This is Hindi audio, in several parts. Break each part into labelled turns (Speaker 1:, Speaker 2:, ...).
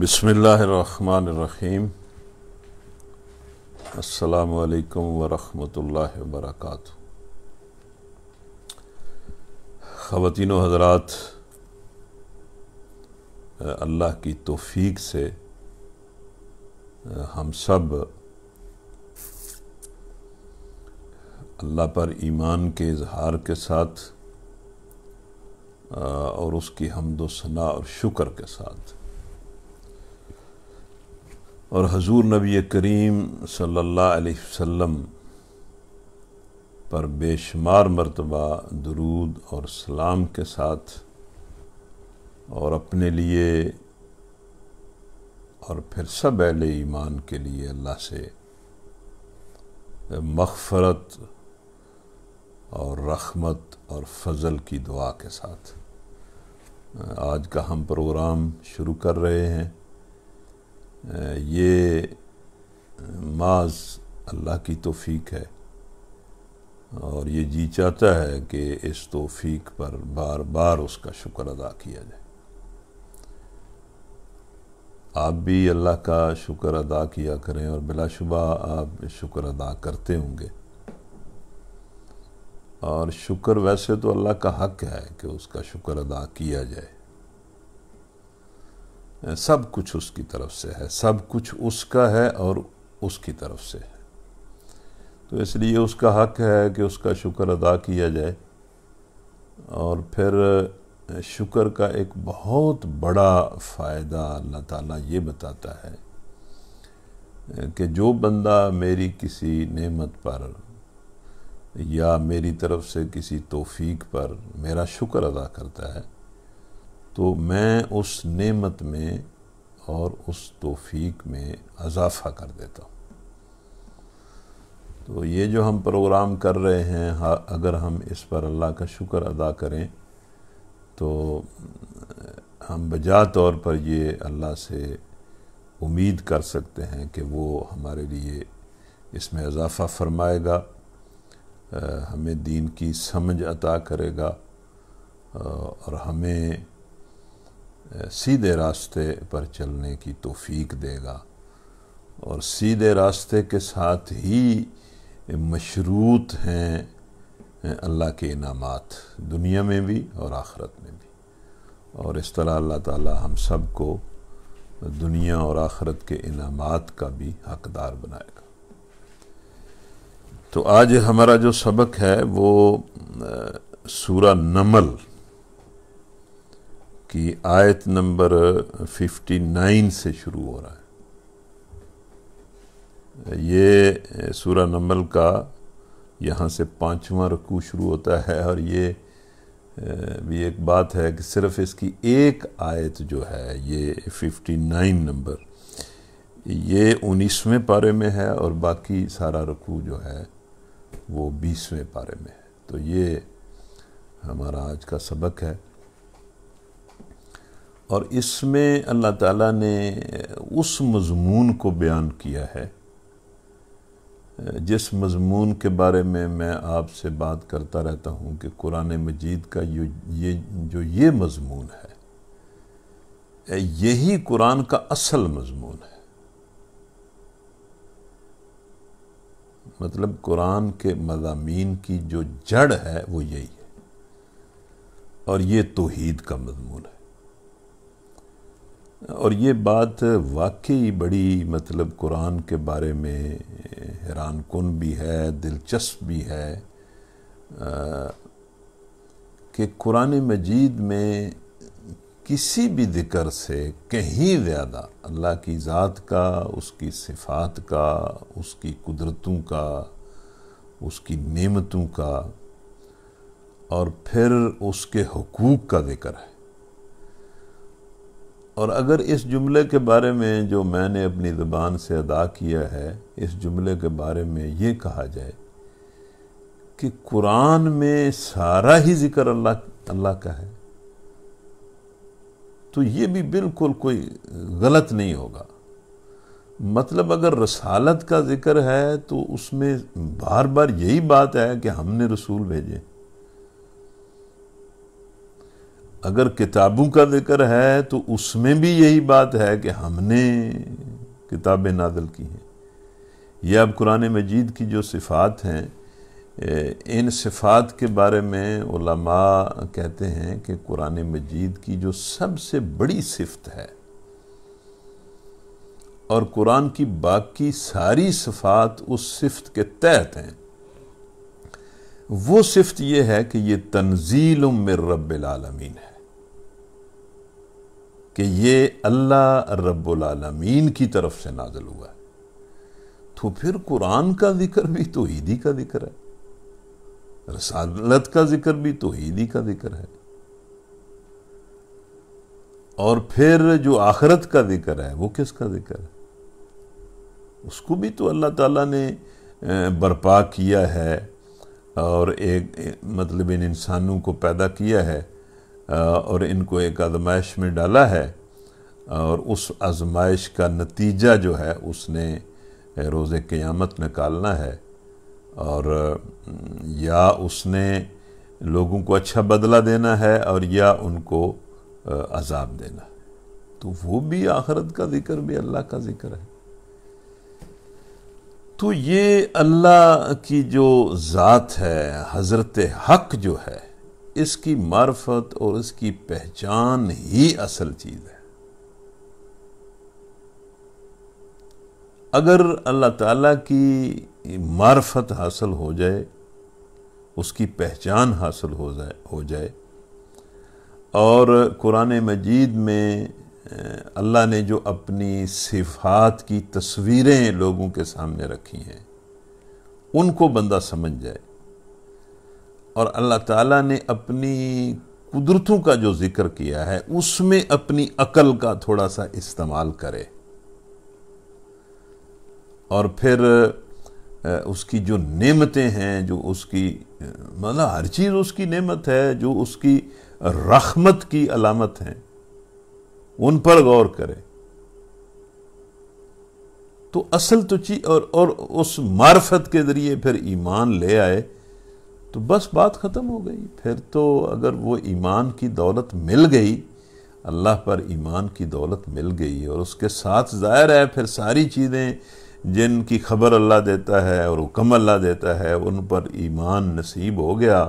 Speaker 1: बसमीम अल्लाम वरहमतुल्लाह वरक ख़वान हजरात अल्लाह की तोफ़ी से हम सब अल्लाह पर ईमान के इजहार के साथ और उसकी हमदोसना और शुक्र के साथ और हजूर नबी करीम सल्लल्लाहु अलैहि वसल्लम पर बेशुमार मरतबा दरूद और सलाम के साथ और अपने लिए और फिर सब अहल ईमान के लिए अल्लाह से मगफरत और रखमत और फजल की दुआ के साथ आज का हम प्रोग्राम शुरू कर रहे हैं ये माज अल्लाह की तोफ़ीक है और ये जी चाहता है कि इस तोफ़ीक पर बार बार उसका शुक्र अदा किया जाए आप भी अल्लाह का शुक्र अदा किया करें और बिलाशुबा आप शुक्र अदा करते होंगे और शुक्र वैसे तो अल्लाह का हक है कि उसका शुक्र अदा किया जाए सब कुछ उसकी तरफ से है सब कुछ उसका है और उसकी तरफ से है तो इसलिए उसका हक है कि उसका शुक्र अदा किया जाए और फिर शुक्र का एक बहुत बड़ा फ़ायदा अल्लाह ताला ये बताता है कि जो बंदा मेरी किसी नेमत पर या मेरी तरफ से किसी तोफ़ी पर मेरा शुक्र अदा करता है तो मैं उस नेमत में और उस तोफीक में अजाफा कर देता हूँ तो ये जो हम प्रोग्राम कर रहे हैं अगर हम इस पर अल्लाह का शुक्र अदा करें तो हम बजा तौर पर ये अल्लाह से उम्मीद कर सकते हैं कि वो हमारे लिए इसमें इजाफ़ा फरमाएगा हमें दीन की समझ अता करेगा और हमें सीधे रास्ते पर चलने की तोफीक देगा और सीधे रास्ते के साथ ही मशरूत हैं अल्लाह के इनामात दुनिया में भी और आखरत में भी और इस तरह अल्लाह ताला हम सब को दुनिया और आखरत के इनामात का भी हकदार बनाएगा तो आज हमारा जो सबक है वो सूरा नमल कि आयत नंबर 59 से शुरू हो रहा है ये सूर नमल का यहाँ से पाँचवा रकू शुरू होता है और ये भी एक बात है कि सिर्फ इसकी एक आयत जो है ये 59 नंबर ये उन्नीसवें पारे में है और बाकी सारा रकू जो है वो बीसवें पारे में है तो ये हमारा आज का सबक है और इसमें अल्लाह ताला ने उस मजमून को बयान किया है जिस मजमून के बारे में मैं आपसे बात करता रहता हूँ कि कुरान मजीद का ये जो ये मजमून है यही कुरान का असल मजमून है मतलब कुरान के मजामी की जो जड़ है वो यही है और ये तोहीद का मजमून है और ये बात वाकई बड़ी मतलब कुरान के बारे में हैरान कन भी है दिलचस्प भी है कि कुरान मजीद में किसी भी ज़िक्र से कहीं ज़्यादा अल्लाह की ज़ात का उसकी सिफात का उसकी कुदरतों का उसकी नेमतों का और फिर उसके हकूक़ का ज़िक्र है और अगर इस जुमले के बारे में जो मैंने अपनी ज़बान से अदा किया है इस जुमले के बारे में ये कहा जाए कि कुरान में सारा ही ज़िक्र अल्लाह अल्लाह का है तो ये भी बिल्कुल कोई गलत नहीं होगा मतलब अगर रसालत का ज़िक्र है तो उसमें बार बार यही बात है कि हमने रसूल भेजे अगर किताबों का जिक्र है तो उसमें भी यही बात है कि हमने किताबें नादल की हैं यह अब कुरान मजीद की जो सिफ़ात हैं इन सिफ़ात के बारे में उलमा कहते हैं कि कुरान मजीद की जो सबसे बड़ी सिफत है और कुरान की बाकी सारी सिफ़ात उस सिफत के तहत हैं वो सिफत यह है कि यह तंजील मिर रबालमीन है कि ये अल्लाह रबालमीन की तरफ से नाजल हुआ है तो फिर कुरान का जिक्र भी तो ईदी का जिक्र है रसालत का जिक्र भी तो ईदी का जिक्र है और फिर जो आखरत का जिक्र है वो किसका जिक्र है उसको भी तो अल्लाह ताला ने बर्पा किया है और एक मतलब इन इंसानों को पैदा किया है और इनको एक आजमाइश में डाला है और उस आजमाइश का नतीजा जो है उसने रोज़ क़यामत निकालना है और या उसने लोगों को अच्छा बदला देना है और या उनको अजाब देना है तो वो भी आखरत का जिक्र भी अल्लाह का जिक्र है तो ये अल्लाह की जो ज़ात है हज़रत हक जो है इसकी मार्फत और इसकी पहचान ही असल चीज़ है अगर अल्लाह ताला की मार्फत हासिल हो जाए उसकी पहचान हासिल हो जाए हो जाए और कुरान मजीद में अल्लाह ने जो अपनी सिफात की तस्वीरें लोगों के सामने रखी हैं उनको बंदा समझ जाए और अल्लाह ताला ने अपनी कुदरतों का जो जिक्र किया है उसमें अपनी अकल का थोड़ा सा इस्तेमाल करे और फिर उसकी जो नेमतें हैं जो उसकी मतलब हर चीज़ उसकी नेमत है जो उसकी रखमत की अलामत हैं उन पर गौर करें तो असल तो चीज और और उस मार्फत के ज़रिए फिर ईमान ले आए तो बस बात ख़त्म हो गई फिर तो अगर वो ईमान की दौलत मिल गई अल्लाह पर ईमान की दौलत मिल गई और उसके साथ ज़ाहिर है फिर सारी चीज़ें जिनकी खबर अल्लाह देता है और हुक्म अल्लाह देता है उन पर ईमान नसीब हो गया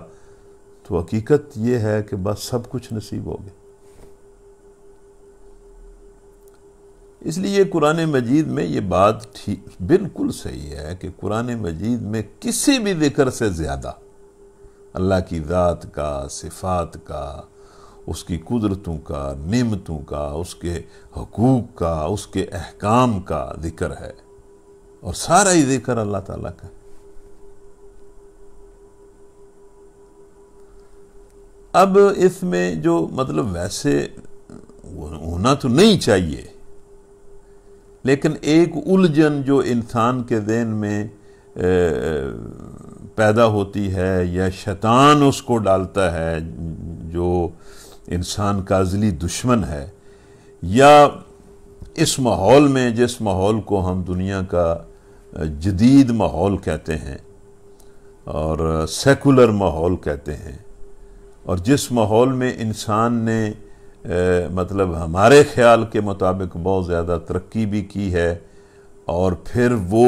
Speaker 1: तो हकीकत ये है कि बस सब कुछ नसीब हो गया इसलिए कुरान मजीद में ये बात ठीक बिल्कुल सही है कि कुरान मजीद में किसी भी जिक्र से ज़्यादा अल्लाह की ज़ात का सिफात का उसकी कुदरतों का नमतों का उसके हकूक़ का उसके अहकाम का ज़िक्र है और सारा ही ज़िक्र अल्लाह ताला का अब इसमें जो मतलब वैसे होना तो नहीं चाहिए लेकिन एक उलझन जो इंसान के जहन में पैदा होती है या शैतान उसको डालता है जो इंसान का अजली दुश्मन है या इस माहौल में जिस माहौल को हम दुनिया का जदीद माहौल कहते हैं और सेकुलर माहौल कहते हैं और जिस माहौल में इंसान ने मतलब हमारे ख्याल के मुताबिक बहुत ज़्यादा तरक्की भी की है और फिर वो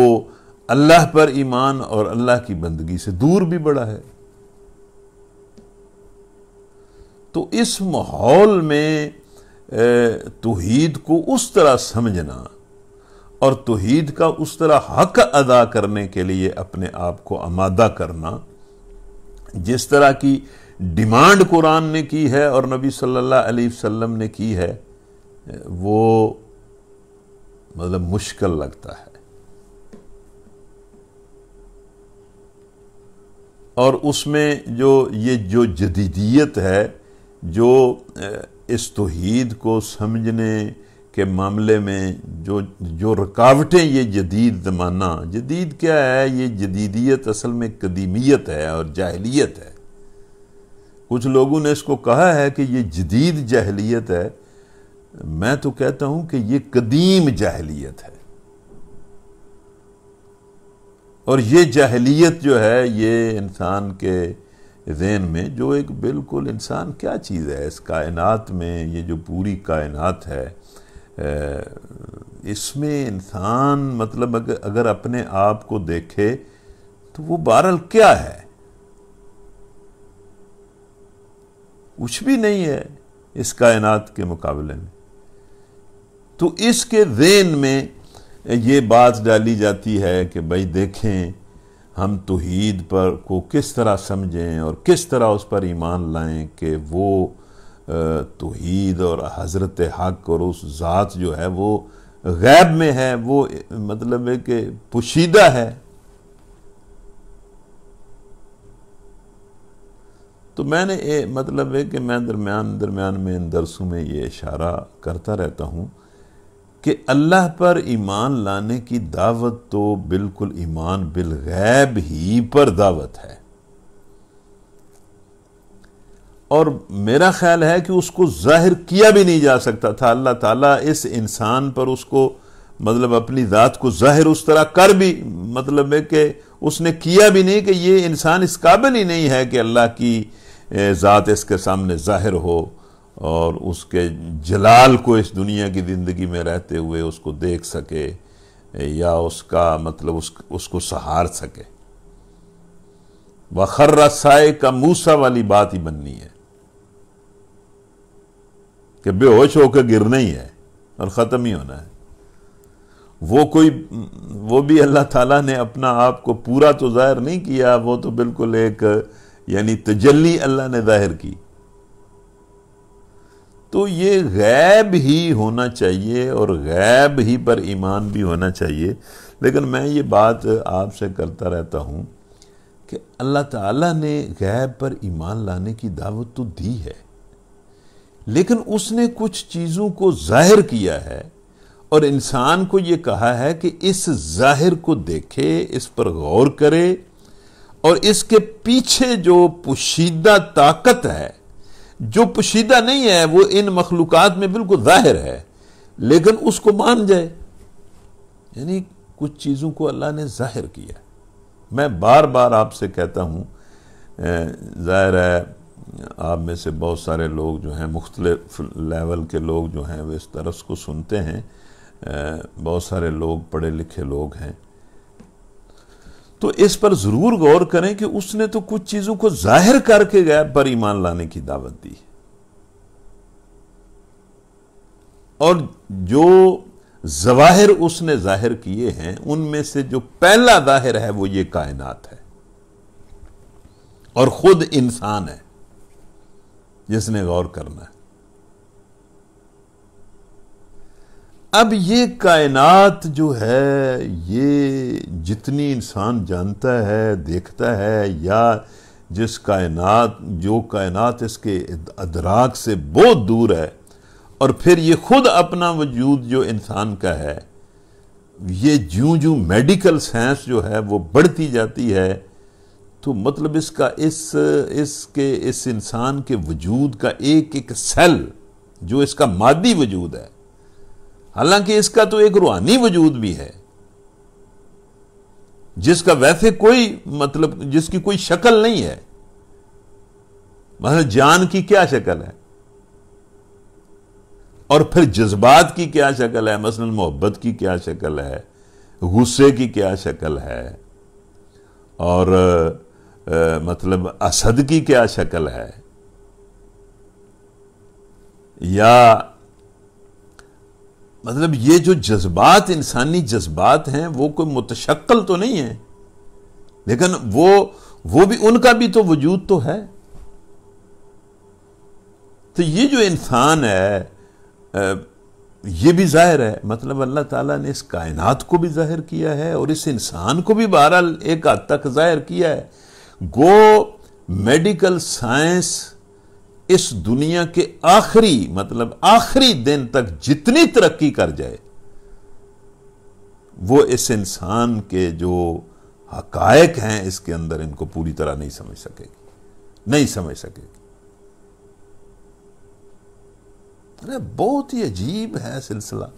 Speaker 1: अल्लाह पर ईमान और अल्लाह की बंदगी से दूर भी बड़ा है तो इस माहौल में तोहीद को उस तरह समझना और तोहीद का उस तरह हक अदा करने के लिए अपने आप को आमादा करना जिस तरह की डिमांड कुरान ने की है और नबी सल्लल्लाहु अलैहि वसल्लम ने की है वो मतलब मुश्किल लगता है और उसमें जो ये जो जदीदियत है जो इस तोहद को समझने के मामले में जो जो रुकावटें ये जदीद ज़माना जदीद क्या है ये जदीदियत असल में कदीमियत है और जाहलीत है कुछ लोगों ने इसको कहा है कि ये जदीद जाहलीत है मैं तो कहता हूँ कि ये कदीम जाहलीत है और ये जहलीत जो है ये इंसान के जेन में जो एक बिल्कुल इंसान क्या चीज़ है इस कायनात में ये जो पूरी कायनात है इसमें इंसान मतलब अगर, अगर अपने आप को देखे तो वो बारल क्या है कुछ भी नहीं है इस कायनात के मुकाबले में तो इसके जेन में ये बात डाली जाती है कि भाई देखें हम तोहीद पर को किस तरह समझें और किस तरह उस पर ईमान लाएं कि वो तोहीद और हज़रत हक और उस ज़ात जो है वो गैब में है वो मतलब है कि पोशीदा है तो मैंने ए, मतलब है कि मैं दरमियान दरमियान में इन दरसों में ये इशारा करता रहता हूँ कि अल्लाह पर ईमान लाने की दावत तो बिल्कुल ईमान बिल गैब ही पर दावत है और मेरा ख्याल है कि उसको जाहिर किया भी नहीं जा सकता था अल्लाह ताला इस इंसान पर उसको मतलब अपनी ज़ात को जाहिर उस तरह कर भी मतलब है कि उसने किया भी नहीं कि ये इंसान इस काबिल ही नहीं है कि अल्लाह की ज़ात इसके सामने जाहिर हो और उसके जलाल को इस दुनिया की ज़िंदगी में रहते हुए उसको देख सके या उसका मतलब उस, उसको सहार सके वखर रसाए का मूसा वाली बात ही बननी है कि बेहोश होकर गिरना ही है और ख़त्म ही होना है वो कोई वो भी अल्लाह ताला ने अपना आप को पूरा तो ज़ाहिर नहीं किया वो तो बिल्कुल एक यानी तजल्ली अल्लाह ने ज़ाहिर की तो ये गैब ही होना चाहिए और गैब ही पर ईमान भी होना चाहिए लेकिन मैं ये बात आपसे करता रहता हूँ कि अल्लाह ताला ने गैब पर ईमान लाने की दावत तो दी है लेकिन उसने कुछ चीज़ों को जाहिर किया है और इंसान को ये कहा है कि इस जाहिर को देखे इस पर गौर करे और इसके पीछे जो पोशीदा ताकत है जो पोशीदा नहीं है वो इन मखलूक में बिल्कुल जाहिर है लेकिन उसको मान जाए यानी कुछ चीज़ों को अल्लाह ने जाहिर किया मैं बार बार आपसे कहता हूँ ज़ाहिर है आप में से बहुत सारे लोग जो हैं मुख्तलिफ लेवल के लोग जो हैं वो इस तरस को सुनते हैं बहुत सारे लोग पढ़े लिखे लोग हैं तो इस पर ज़रूर गौर करें कि उसने तो कुछ चीज़ों को जाहिर करके गया पर ईमान लाने की दावत दी और जो जवाहिर उसने जाहिर किए हैं उनमें से जो पहला जाहिर है वो ये कायनात है और खुद इंसान है जिसने गौर करना है अब ये कायनात जो है ये जितनी इंसान जानता है देखता है या जिस कायनात जो कायनात इसके अदराक से बहुत दूर है और फिर ये खुद अपना वजूद जो इंसान का है ये जूँ जूँ मेडिकल साइंस जो है वो बढ़ती जाती है तो मतलब इसका इस इसके इस इंसान के वजूद का एक एक सेल जो इसका मादी वजूद है हालांकि इसका तो एक रूहानी वजूद भी है जिसका वैसे कोई मतलब जिसकी कोई शक्ल नहीं है मतलब जान की क्या शक्ल है और फिर जज्बात की क्या शक्ल है मसलन मोहब्बत की क्या शक्ल है गुस्से की क्या शक्ल है और आ, मतलब असद की क्या शक्ल है या मतलब ये जो जज्बात इंसानी जज्बात हैं वो कोई मुतशक्ल तो नहीं है लेकिन वो वो भी उनका भी तो वजूद तो है तो ये जो इंसान है ये भी जाहिर है मतलब अल्लाह ताला ने इस कायनात को भी जाहिर किया है और इस इंसान को भी बहरहाल एक हद तक जाहिर किया है गो मेडिकल साइंस इस दुनिया के आखिरी मतलब आखिरी दिन तक जितनी तरक्की कर जाए वो इस इंसान के जो हकायक हैं इसके अंदर इनको पूरी तरह नहीं समझ सकेगी नहीं समझ सकेगी अरे बहुत ही अजीब है सिलसिला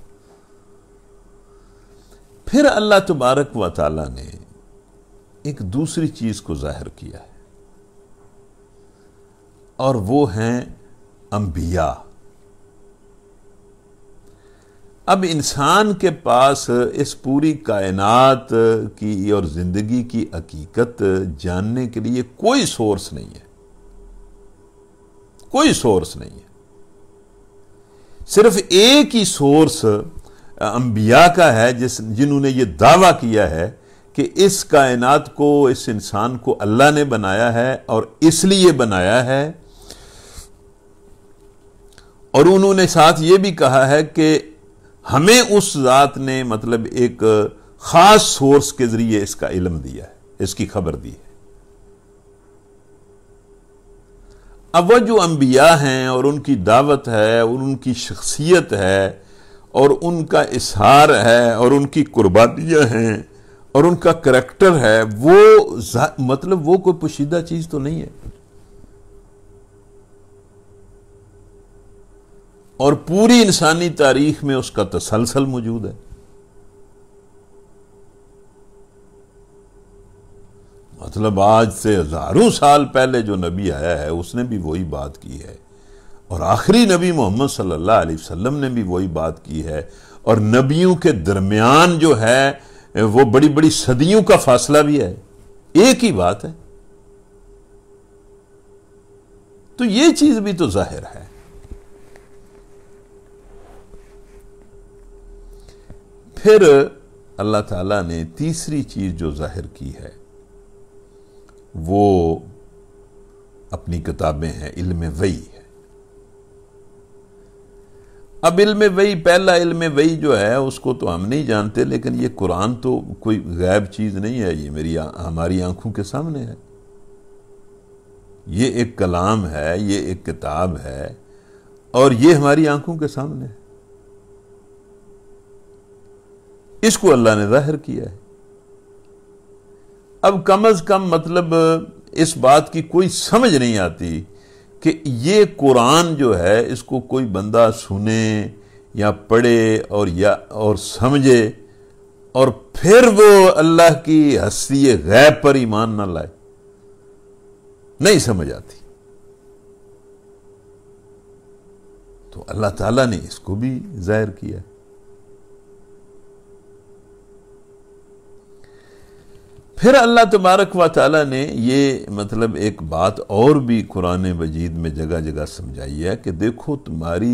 Speaker 1: फिर अल्लाह तबारक व ताला ने एक दूसरी चीज को जाहिर किया है और वो हैं अंबिया अब इंसान के पास इस पूरी कायनात की और ज़िंदगी की हकीकत जानने के लिए कोई सोर्स नहीं है कोई सोर्स नहीं है सिर्फ एक ही सोर्स अंबिया का है जिस जिन्होंने ये दावा किया है कि इस कायनात को इस इंसान को अल्लाह ने बनाया है और इसलिए बनाया है और उन्होंने साथ ये भी कहा है कि हमें उस ज़ात ने मतलब एक ख़ास सोर्स के ज़रिए इसका इलम दिया है इसकी खबर दी है अब वह जो अम्बिया हैं और उनकी दावत है और उनकी शख्सियत है और उनका इशहार है और उनकी कुर्बानियाँ हैं और उनका करैक्टर है वो मतलब वो कोई पोशीदा चीज़ तो नहीं है और पूरी इंसानी तारीख में उसका तसलसल मौजूद है मतलब आज से हजारों साल पहले जो नबी आया है उसने भी वही बात की है और आखिरी नबी मोहम्मद सल्लल्लाहु अलैहि वसल्लम ने भी वही बात की है और नबियों के दरमियान जो है वो बड़ी बड़ी सदियों का फासला भी है एक ही बात है तो ये चीज भी तो जाहिर है फिर अल्लाह ताला ने तीसरी चीज़ जो जाहिर की है वो अपनी किताबें हैं इल्म वही है अब इल्म वही पहला इल्म वही जो है उसको तो हम नहीं जानते लेकिन ये कुरान तो कोई गैब चीज़ नहीं है ये मेरी हमारी आंखों के सामने है ये एक कलाम है ये एक किताब है और ये हमारी आंखों के सामने है इसको अल्लाह ने जाहिर किया है अब कम अज कम मतलब इस बात की कोई समझ नहीं आती कि ये कुरान जो है इसको कोई बंदा सुने या पढ़े और या और समझे और फिर वो अल्लाह की हस्ती गैब पर ईमान ना लाए नहीं समझ आती तो अल्लाह ताला ने इसको भी जाहिर किया फिर अल्लाह तबारक व ताली ने ये मतलब एक बात और भी कुरान मजीद में जगह जगह समझाई है कि देखो तुम्हारी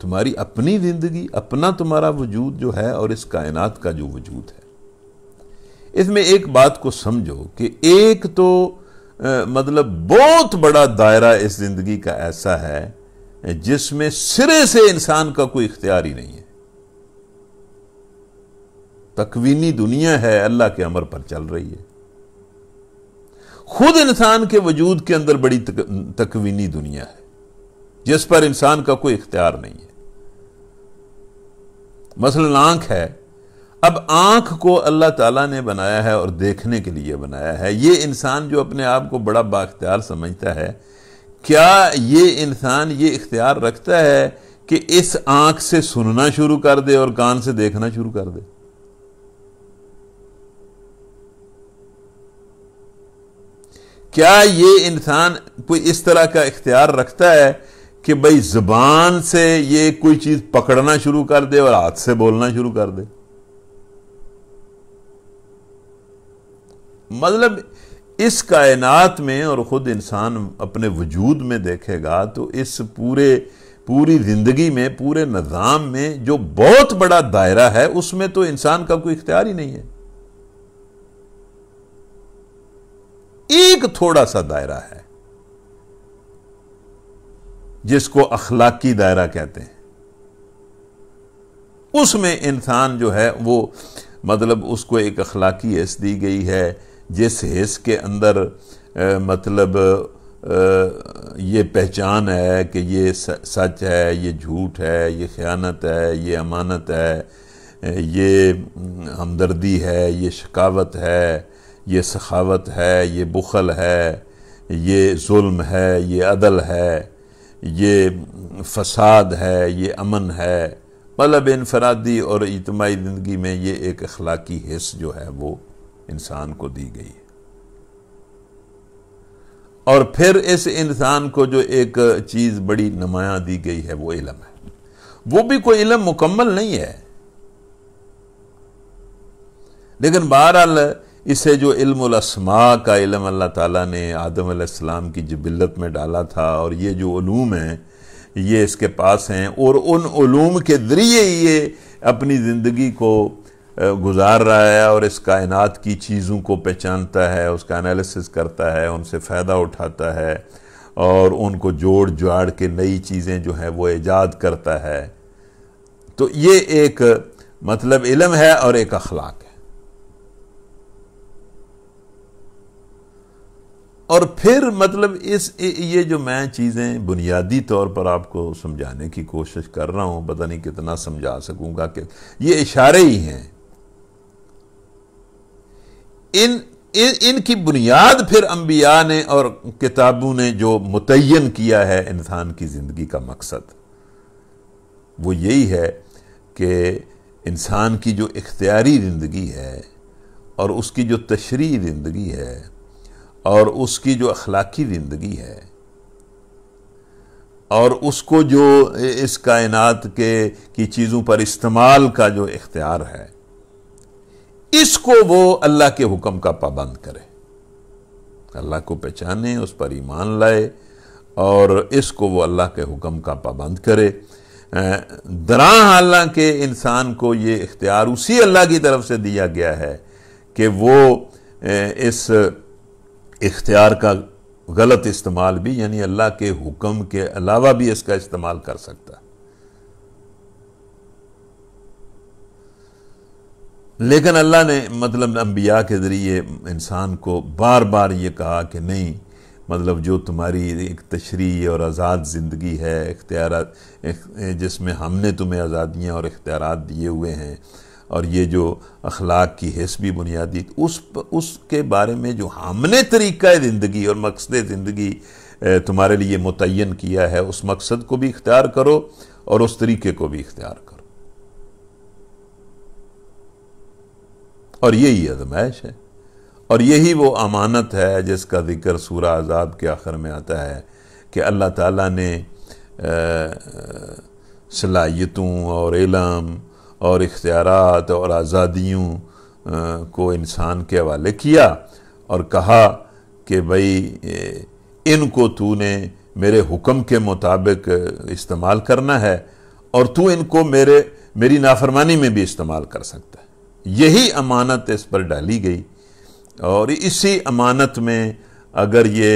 Speaker 1: तुम्हारी अपनी ज़िंदगी अपना तुम्हारा वजूद जो है और इस कायनात का जो वजूद है इसमें एक बात को समझो कि एक तो आ, मतलब बहुत बड़ा दायरा इस ज़िंदगी का ऐसा है जिसमें सिरे से इंसान का कोई इख्तियार ही नहीं है तकवीनी दुनिया है अल्लाह के अमर पर चल रही है खुद इंसान के वजूद के अंदर बड़ी तक, तकवीनी दुनिया है जिस पर इंसान का कोई इख्तियार नहीं है मसलन आंख है अब आंख को अल्लाह ताला ने बनाया है और देखने के लिए बनाया है ये इंसान जो अपने आप को बड़ा बाख्तियार समझता है क्या ये इंसान ये इख्तियार रखता है कि इस आंख से सुनना शुरू कर दे और कान से देखना शुरू कर दे क्या ये इंसान कोई इस तरह का इख्तियार रखता है कि भाई ज़बान से ये कोई चीज़ पकड़ना शुरू कर दे और हाथ से बोलना शुरू कर दे मतलब इस कायनात में और ख़ुद इंसान अपने वजूद में देखेगा तो इस पूरे पूरी ज़िंदगी में पूरे निज़ाम में जो बहुत बड़ा दायरा है उसमें तो इंसान का कोई इख्तियार ही नहीं है एक थोड़ा सा दायरा है जिसको अखलाकी दायरा कहते हैं उसमें इंसान जो है वो मतलब उसको एक अखलाकी हिस्स दी गई है जिस हिस्स के अंदर आ, मतलब आ, ये पहचान है कि ये सच है ये झूठ है ये ख़यानत है ये अमानत है ये हमदर्दी है ये शिकावत है ये सखावत है ये बुखल है ये जुल्म है ये अदल है ये फसाद है ये अमन है मतलब इनफरादी और इतमाही ज़िंदगी में ये एक अखलाकी हिस्स जो है वो इंसान को दी गई है और फिर इस इंसान को जो एक चीज़ बड़ी नुमाया दी गई है वो इलम है वो भी कोई इलम मुकम्मल नहीं है लेकिन बहरहाल इसे जो इल्मा का इलम अल्लाह ताला ने आदम आसमाम की जबिलत में डाला था और ये जो ूम हैं ये इसके पास हैं और उन ूम के ज़रिए ये अपनी ज़िंदगी को गुजार रहा है और इस कायनात की चीज़ों को पहचानता है उसका एनालिसिस करता है उनसे फ़ायदा उठाता है और उनको जोड़ जाड़ के नई चीज़ें जो हैं वो ईजाद करता है तो ये एक मतलब इलम है और एक अखलाक और फिर मतलब इस ये जो मैं चीज़ें बुनियादी तौर पर आपको समझाने की कोशिश कर रहा हूँ पता नहीं कितना समझा सकूँगा कि ये इशारे ही हैं इन इन इनकी बुनियाद फिर अंबिया ने और किताबों ने जो मुतन किया है इंसान की ज़िंदगी का मकसद वो यही है कि इंसान की जो इख्तियारी ज़िंदगी है और उसकी जो तशरी ज़िंदगी है और उसकी जो अखलाकी ज़िंदगी है और उसको जो इस कायनात के की चीज़ों पर इस्तेमाल का जो इख्तियार है इसको वो अल्लाह के हुक्म का पाबंद करे अल्लाह को पहचाने उस पर ईमान लाए और इसको वो अल्लाह के हुक्म का पाबंद करे दरा हालांकि इंसान को ये इख्तियार उसी अल्लाह की तरफ से दिया गया है कि वो इस इख्तियार का गलत इस्तेमाल भी यानी अल्लाह के हुक्म के अलावा भी इसका इस्तेमाल कर सकता है लेकिन अल्लाह ने मतलब अम्बिया के ज़रिए इंसान को बार बार ये कहा कि नहीं मतलब जो तुम्हारी एक तशरी और आज़ाद ज़िंदगी है इख्तियार जिसमें हमने तुम्हें आज़ादियाँ और इख्तियार दिए हुए हैं और ये जो अखलाक की हैस भी बुनियादी उस उसके बारे में जो हमने तरीक़ा ज़िंदगी और मकसद ज़िंदगी तुम्हारे लिए मुतन किया है उस मकसद को भी इख्तियार करो और उस तरीके को भी इख्तियार करो और यही आजमाइश है और यही वो अमानत है जिसका जिक्र सूर आज़ाब के आखिर में आता है कि अल्लाह ताला ने सलाहियतों और इलाम और इख्तियार और आज़ादियों को इंसान के हवाले किया और कहा कि भाई इनको तूने मेरे हुक्म के मुताबिक इस्तेमाल करना है और तू इनको मेरे मेरी नाफरमानी में भी इस्तेमाल कर सकता है यही अमानत इस पर डाली गई और इसी अमानत में अगर ये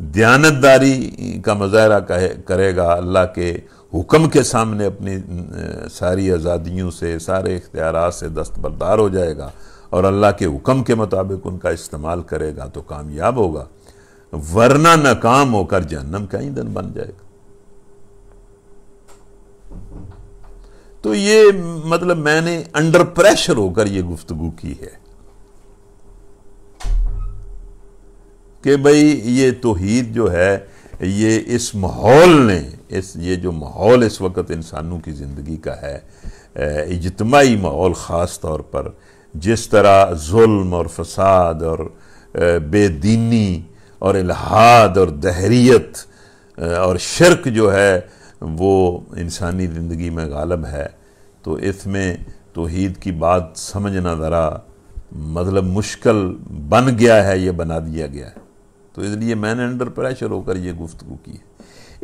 Speaker 1: दयानतदारी का मुजाहरा करेगा अल्लाह के हुक्म के सामने अपनी सारी आज़ादियों से सारे इख्तियार से दस्तबरदार हो जाएगा और अल्लाह के हुक्म के मुताबिक उनका इस्तेमाल करेगा तो कामयाब होगा वरना नाकाम होकर जहन्नम का ईंधन बन जाएगा तो ये मतलब मैंने अंडर प्रेशर होकर ये गुफ्तगु की है कि भाई ये तोहद जो है ये इस माहौल ने इस ये जो माहौल इस वक्त इंसानों की ज़िंदगी का है इजतमाही माहौल ख़ास तौर पर जिस तरह जुल्म और फसाद और बेदीनी और इलाहाद और दहरीत और शर्क जो है वो इंसानी ज़िंदगी में गालब है तो इसमें तोहद की बात समझना ज़रा मतलब मुश्किल बन गया है ये बना दिया गया है तो इसलिए मैंने अंडर प्रेशर होकर यह गुफ्तु की है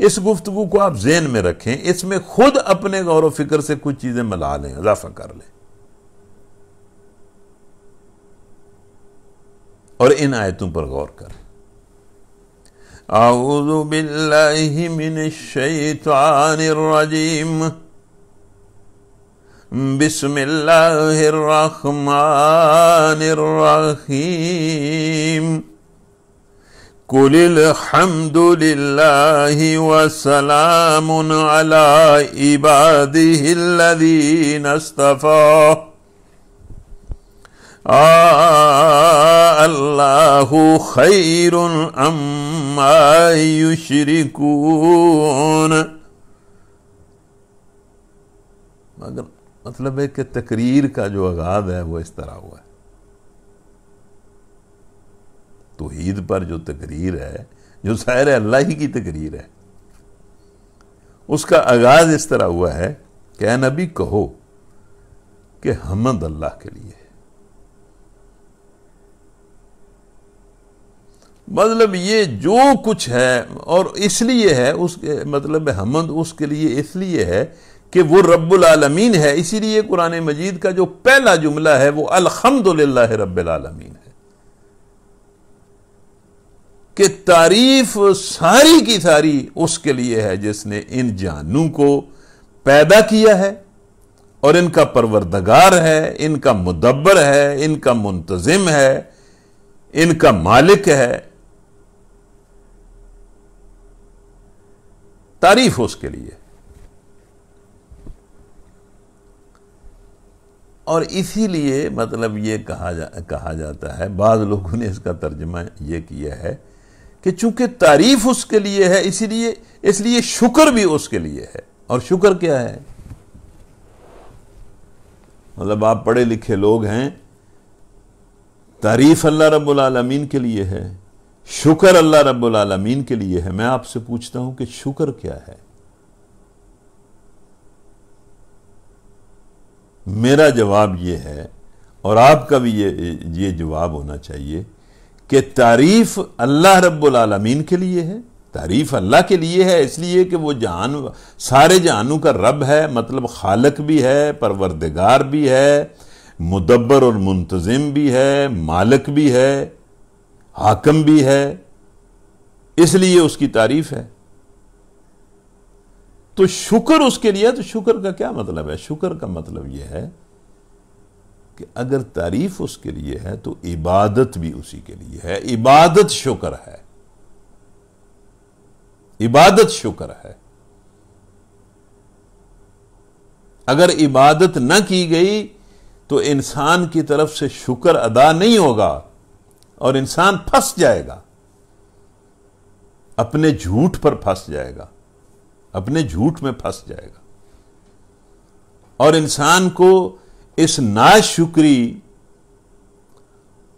Speaker 1: इस गुफ्तु को आप जेन में रखें इसमें खुद अपने गौर फिक्र से कुछ चीज़ें मिला लें इजाफा कर लें और इन आयतों पर गौर करें أعوذ بالله من الشيطان الرجيم بسم الله الرحمن الرحيم قل الحمد لله وسلام على عباده الذين اصطفى آه، الله خير أما يشركون مطلب ہے کہ تقریر کا جو آغاز ہے وہ اس طرح ہوا ہے तोहीद पर जो तकरीर है जो शायर अल्लाह ही की तकरीर है उसका आगाज़ इस तरह हुआ है कि नबी कहो कि हमद अल्लाह के लिए मतलब ये जो कुछ है और इसलिए है उस मतलब हमद उसके लिए इसलिए है कि वो रब्बुल आलमीन है इसीलिए कुरान मजीद का जो पहला जुमला है वो अलहमद ला रबालमीन कि तारीफ सारी की सारी उसके लिए है जिसने इन जानू को पैदा किया है और इनका परवरदगार है इनका मुदब्बर है इनका मुंतजिम है इनका मालिक है तारीफ उसके लिए और इसीलिए मतलब ये कहा जा कहा जाता है बाद लोगों ने इसका तर्जमा ये किया है कि चूंकि तारीफ उसके लिए है इसीलिए इसलिए शुक्र भी उसके लिए है और शुक्र क्या है मतलब आप पढ़े लिखे लोग हैं तारीफ अल्लाह रब्बुल आलमीन के लिए है शुक्र अल्लाह रब्बुल आलमीन के लिए है मैं आपसे पूछता हूं कि शुक्र क्या है मेरा जवाब यह है और आपका भी ये ये जवाब होना चाहिए कि तारीफ अल्लाह रब्बुल आलमीन के लिए है तारीफ अल्लाह के लिए है इसलिए कि वो जहान सारे जहानों का रब है मतलब खालक भी है परवरदगार भी है मुदब्बर और मुंतजिम भी है मालक भी है हाकम भी है इसलिए उसकी तारीफ है तो शुक्र उसके लिए तो शुक्र का क्या मतलब है शुक्र का मतलब यह है कि अगर तारीफ उसके लिए है तो इबादत भी उसी के लिए है इबादत शुक्र है इबादत शुक्र है अगर इबादत न की गई तो इंसान की तरफ से शुक्र अदा नहीं होगा और इंसान फंस जाएगा अपने झूठ पर फंस जाएगा अपने झूठ में फंस जाएगा और इंसान को इस नाशुक्री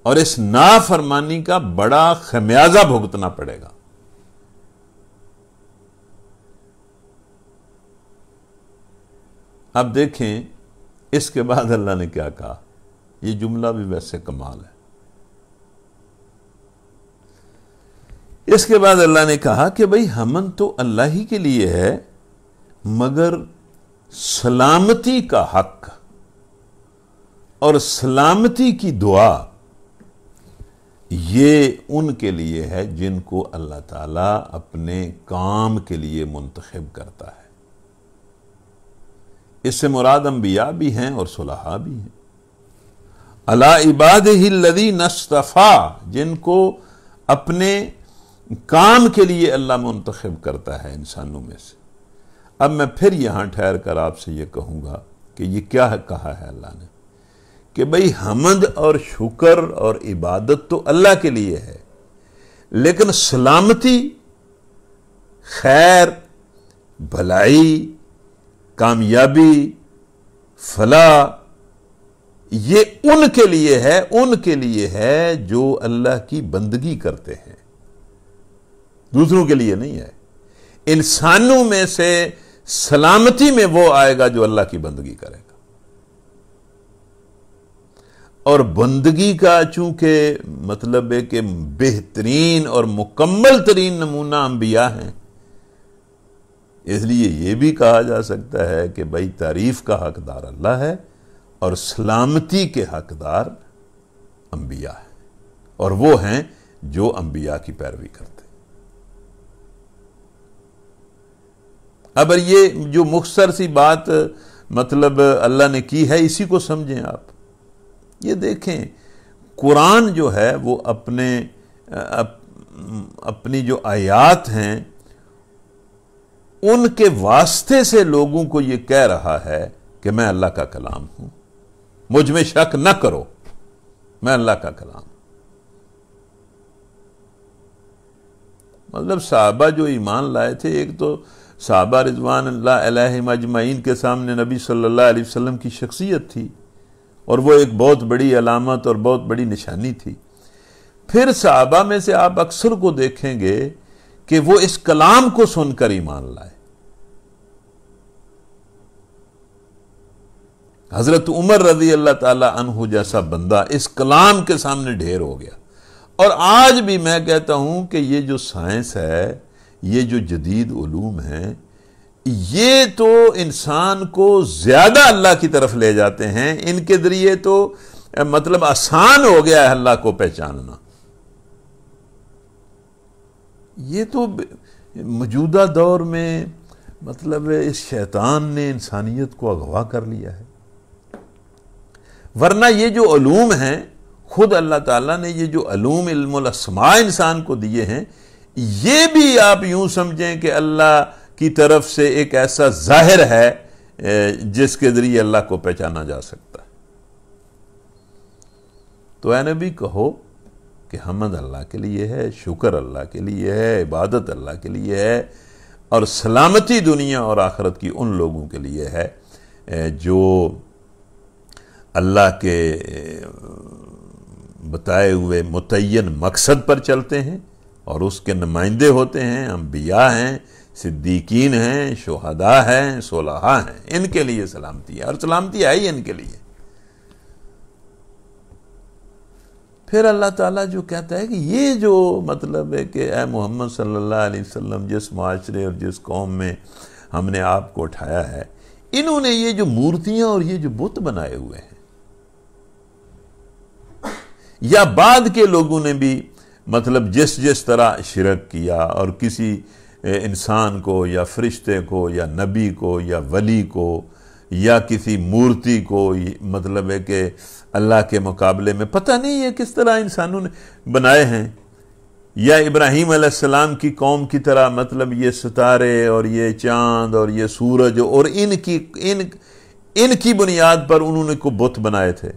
Speaker 1: और इस नाफरमानी का बड़ा खमियाजा भुगतना पड़ेगा अब देखें इसके बाद अल्लाह ने क्या कहा ये जुमला भी वैसे कमाल है इसके बाद अल्लाह ने कहा कि भाई हमन तो अल्लाह ही के लिए है मगर सलामती का हक और सलामती की दुआ ये उनके लिए है जिनको अल्लाह ताला अपने काम के लिए मुंतखब करता है इससे मुराद अंबिया भी हैं और सुलहा भी हैं अला इबाद ही लदी नस्तफ़ा जिनको अपने काम के लिए अल्लाह मुंतखब करता है इंसानों में से अब मैं फिर यहां ठहर कर आपसे यह कहूंगा कि यह क्या है कहा है अल्लाह ने कि भाई हमद और शुक्र और इबादत तो अल्लाह के लिए है लेकिन सलामती खैर भलाई कामयाबी फला ये उनके लिए है उनके लिए है जो अल्लाह की बंदगी करते हैं दूसरों के लिए नहीं है इंसानों में से सलामती में वो आएगा जो अल्लाह की बंदगी करेगा और बंदगी का चूंकि मतलब है कि बेहतरीन और मुकम्मल तरीन नमूना अंबिया हैं इसलिए यह भी कहा जा सकता है कि भाई तारीफ का हकदार अल्लाह है और सलामती के हकदार अंबिया है और वो हैं जो अंबिया की पैरवी करते अब ये जो मुख्तर सी बात मतलब अल्लाह ने की है इसी को समझें आप ये देखें कुरान जो है वो अपने अप, अपनी जो आयात हैं उनके वास्ते से लोगों को ये कह रहा है कि मैं अल्लाह का कलाम हूं मुझ में शक न करो मैं अल्लाह का कलाम मतलब साहबा जो ईमान लाए थे एक तो साहबा रिजवान अल्लाह अलहम के सामने नबी सल्लल्लाहु अलैहि वसल्लम की शख्सियत थी और वो एक बहुत बड़ी अलामत और बहुत बड़ी निशानी थी फिर साहबा में से आप अक्सर को देखेंगे कि वो इस कलाम को सुनकर ईमान लाए हजरत उमर रजी अल्लाह तहु जैसा बंदा इस कलाम के सामने ढेर हो गया और आज भी मैं कहता हूं कि ये जो साइंस है ये जो जदीद ूम हैं ये तो इंसान को ज़्यादा अल्लाह की तरफ ले जाते हैं इनके ज़रिए तो मतलब आसान हो गया है अल्लाह को पहचानना ये तो मौजूदा दौर में मतलब इस शैतान ने इंसानियत को अगवा कर लिया है वरना ये जो अलूम हैं खुद अल्लाह ताला ने ये जो अलूम इल्मसमा इंसान को दिए हैं ये भी आप यूं समझें कि अल्लाह की तरफ से एक ऐसा जाहिर है जिसके जरिए अल्लाह को पहचाना जा सकता है तो ए नबी कहो कि हमद अल्लाह के लिए है शुक्र अल्लाह के लिए है इबादत अल्लाह के लिए है और सलामती दुनिया और आखरत की उन लोगों के लिए है जो अल्लाह के बताए हुए मुतन मकसद पर चलते हैं और उसके नुमाइंदे होते हैं अम्बिया हैं सिद्दीकीन हैं शोहदा हैं सोलहा हैं इनके लिए सलामती है और सलामती है इनके लिए फिर अल्लाह ताला जो कहता है कि ये जो मतलब है कि ए मोहम्मद सल्लल्लाहु अलैहि वसल्लम जिस माशरे और जिस कौम में हमने आपको उठाया है इन्होंने ये जो मूर्तियां और ये जो बुत बनाए हुए हैं या बाद के लोगों ने भी मतलब जिस जिस तरह शिरक किया और किसी इंसान को या फरिश्ते को या नबी को या वली को या किसी मूर्ति को मतलब है कि अल्लाह के मुकाबले में पता नहीं है किस तरह इंसानों ने बनाए हैं या इब्राहिम अलैहिस्सलाम की कौम की तरह मतलब ये सितारे और ये चांद और ये सूरज और इनकी इन इनकी बुनियाद पर उन्होंने को बुत बनाए थे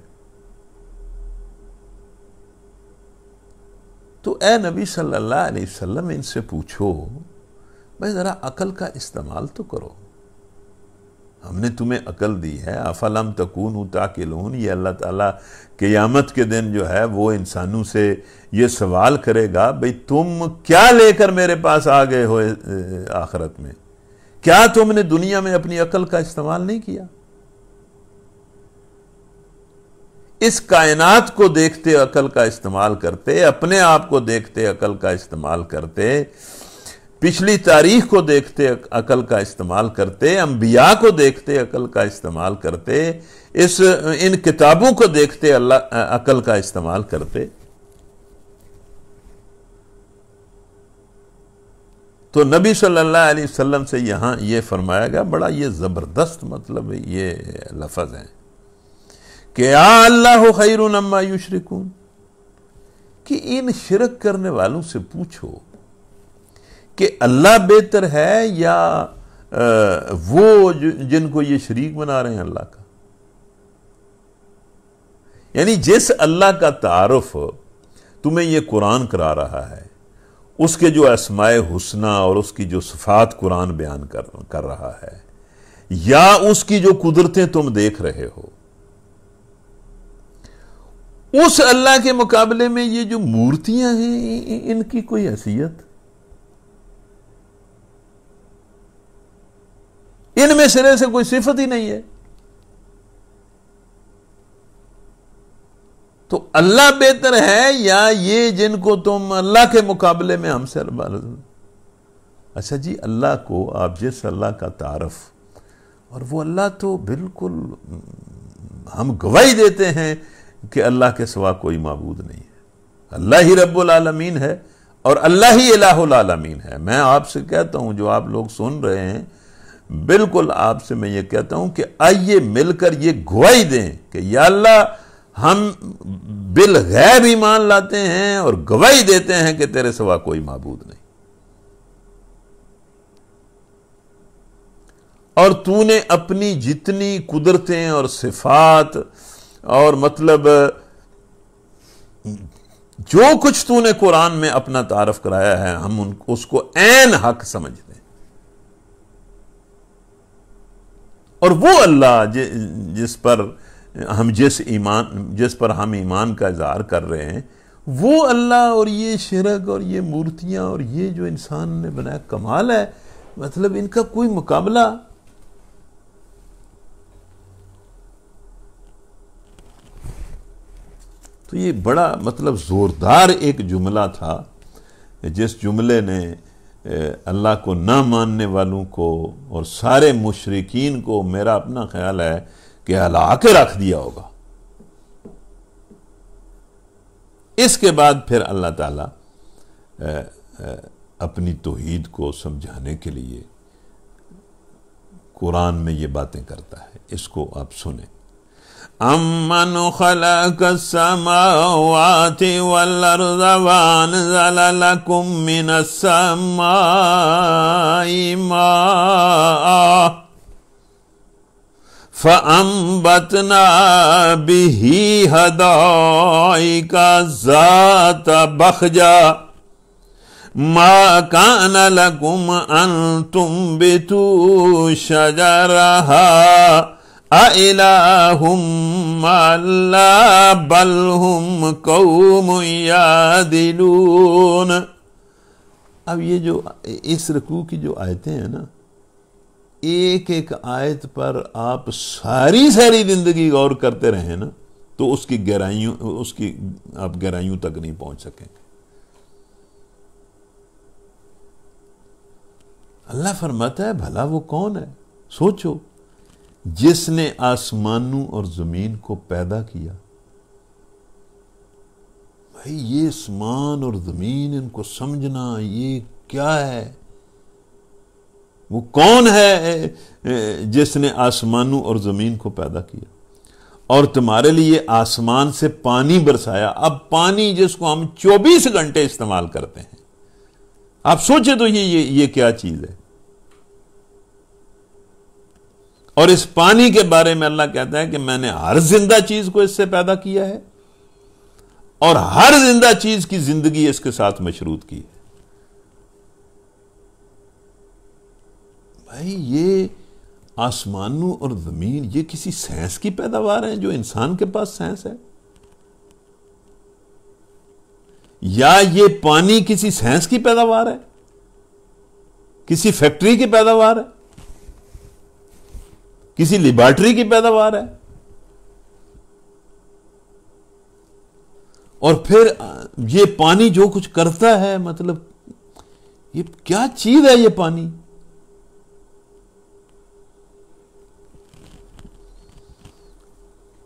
Speaker 1: तो ए नबी सल्लल्लाहु अलैहि वसल्लम इनसे पूछो भाई ज़रा अकल का इस्तेमाल तो करो हमने तुम्हें अकल दी है अफलम तकून लून ये अल्लाह ताला क़यामत के दिन जो है वो इंसानों से ये सवाल करेगा भाई तुम क्या लेकर मेरे पास आ गए हो आखरत में क्या तुमने दुनिया में अपनी अकल का इस्तेमाल नहीं किया इस कायनात को देखते अकल का इस्तेमाल करते अपने आप को देखते अकल का इस्तेमाल करते पिछली तारीख को देखते अकल का इस्तेमाल करते अम्बिया को देखते अकल का इस्तेमाल करते इस इन किताबों को देखते अल्लाह अकल का इस्तेमाल करते तो नबी सल्लल्लाहु अलैहि वसल्लम से यहां ये फरमाया गया बड़ा ये ज़बरदस्त मतलब ये लफज है कि अल्लाह खैर अम्मा युशरकून कि इन शिरक करने वालों से पूछो कि अल्लाह बेहतर है या आ, वो जिनको ये शरीक बना रहे हैं अल्लाह का यानी जिस अल्लाह का तारफ तुम्हें ये कुरान करा रहा है उसके जो असमाय हुसना और उसकी जो सफात कुरान बयान कर, कर रहा है या उसकी जो कुदरतें तुम देख रहे हो उस अल्लाह के मुकाबले में ये जो मूर्तियां हैं इनकी कोई हैसियत इनमें सिरे से कोई सिफत ही नहीं है तो अल्लाह बेहतर है या ये जिनको तुम अल्लाह के मुकाबले में हमसे अच्छा जी अल्लाह को आप जिस अल्लाह का तारफ और वो अल्लाह तो बिल्कुल हम्म, हम गवाही देते हैं कि अल्लाह के सिवा कोई मबूद नहीं है अल्लाह ही रब्बुल आलमीन है और अल्लाह ही आलमीन है मैं आपसे कहता हूं जो आप लोग सुन रहे हैं बिल्कुल आपसे मैं ये कहता हूं कि आइए मिलकर ये गुआई दें कि या अल्लाह हम बिल गैब मान लाते हैं और गवाही देते हैं कि तेरे सिवा कोई मबूद नहीं और तूने अपनी जितनी कुदरतें और सिफात और मतलब जो कुछ तूने कुरान में अपना तारफ कराया है हम उन उसको एन हक समझते हैं और वो अल्लाह जिस पर हम जिस ईमान जिस पर हम ईमान का इजहार कर रहे हैं वो अल्लाह और ये शिरक और ये मूर्तियाँ और ये जो इंसान ने बनाया कमाल है मतलब इनका कोई मुकाबला तो ये बड़ा मतलब ज़ोरदार एक जुमला था जिस जुमले ने अल्लाह को ना मानने वालों को और सारे मुशरकिन को मेरा अपना ख्याल है कि हला के रख दिया होगा इसके बाद फिर अल्लाह ताला अपनी तोहद को समझाने के लिए कुरान में ये बातें करता है इसको आप सुने أمن خلق السماوات والأرض وأنزل لكم من السماء ماء فأنبتنا به هدائك ذات بخجة ما كان لكم أن تنبتوا شجرها अलाहुम अल्लाह बलहुम कौम यादिलून अब ये जो इस रकू की जो आयतें हैं ना एक एक आयत पर आप सारी सारी जिंदगी गौर करते रहे ना तो उसकी गहराइयों उसकी आप गहराइयों तक नहीं पहुंच सकेंगे अल्लाह फरमाता है भला वो कौन है सोचो जिसने आसमानों और जमीन को पैदा किया भाई ये आसमान और जमीन इनको समझना ये क्या है वो कौन है जिसने आसमानों और जमीन को पैदा किया और तुम्हारे लिए आसमान से पानी बरसाया अब पानी जिसको हम 24 घंटे इस्तेमाल करते हैं आप सोचे तो ये ये ये क्या चीज है और इस पानी के बारे में अल्लाह कहता है कि मैंने हर जिंदा चीज को इससे पैदा किया है और हर जिंदा चीज की जिंदगी इसके साथ मशरूत की है भाई ये आसमानों और ज़मीन ये किसी साइंस की पैदावार है जो इंसान के पास साइंस है या ये पानी किसी साइंस की पैदावार है किसी फैक्ट्री की पैदावार है किसी लेबॉर्टरी की पैदावार है और फिर ये पानी जो कुछ करता है मतलब ये क्या चीज है ये पानी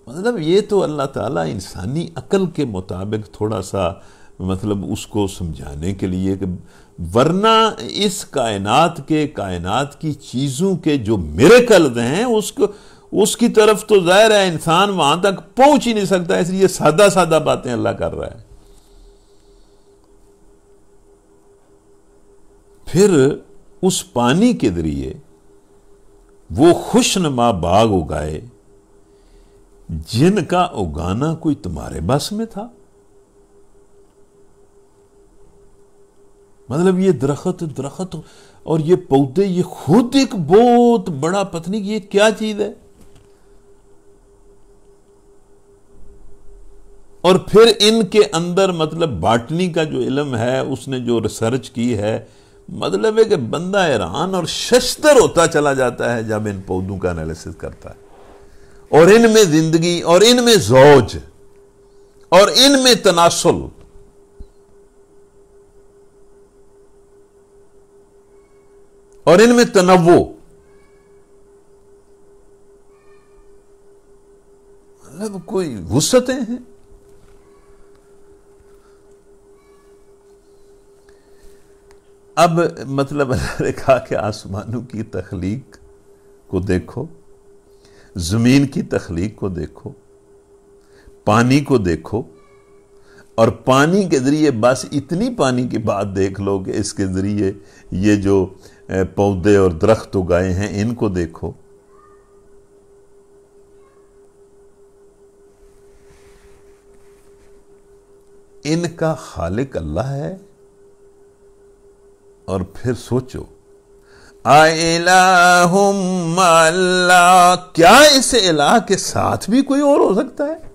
Speaker 1: मतलब ये तो अल्लाह ताला इंसानी अकल के मुताबिक थोड़ा सा मतलब उसको समझाने के लिए कि वरना इस कायनात के कायनात की चीज़ों के जो कल्द हैं उसको उसकी तरफ तो जाहिर है इंसान वहां तक पहुंच ही नहीं सकता इसलिए सादा सादा बातें अल्लाह कर रहा है फिर उस पानी के जरिए वो खुशनुमा बाग उगाए जिनका उगाना कोई तुम्हारे बस में था मतलब ये दरख्त दरख्त और ये पौधे ये खुद एक बहुत बड़ा पत्नी ये क्या चीज है और फिर इनके अंदर मतलब बाटनी का जो इलम है उसने जो रिसर्च की है मतलब है कि बंदा हैरान और शस्तर होता चला जाता है जब इन पौधों का एनालिसिस करता है और इनमें जिंदगी और इनमें जोज और इनमें तनासुल और इनमें तनवो मतलब कोई वसतें हैं अब मतलब ने कहा कि आसमानों की तखलीक को देखो ज़मीन की तखलीक को देखो पानी को देखो और पानी के ज़रिए बस इतनी पानी की बात देख लो कि इसके ज़रिए ये जो पौधे और दरख्त उगाए हैं इनको देखो इनका खालिक अल्लाह है और फिर सोचो अल्लाह क्या इस इलाह के साथ भी कोई और हो सकता है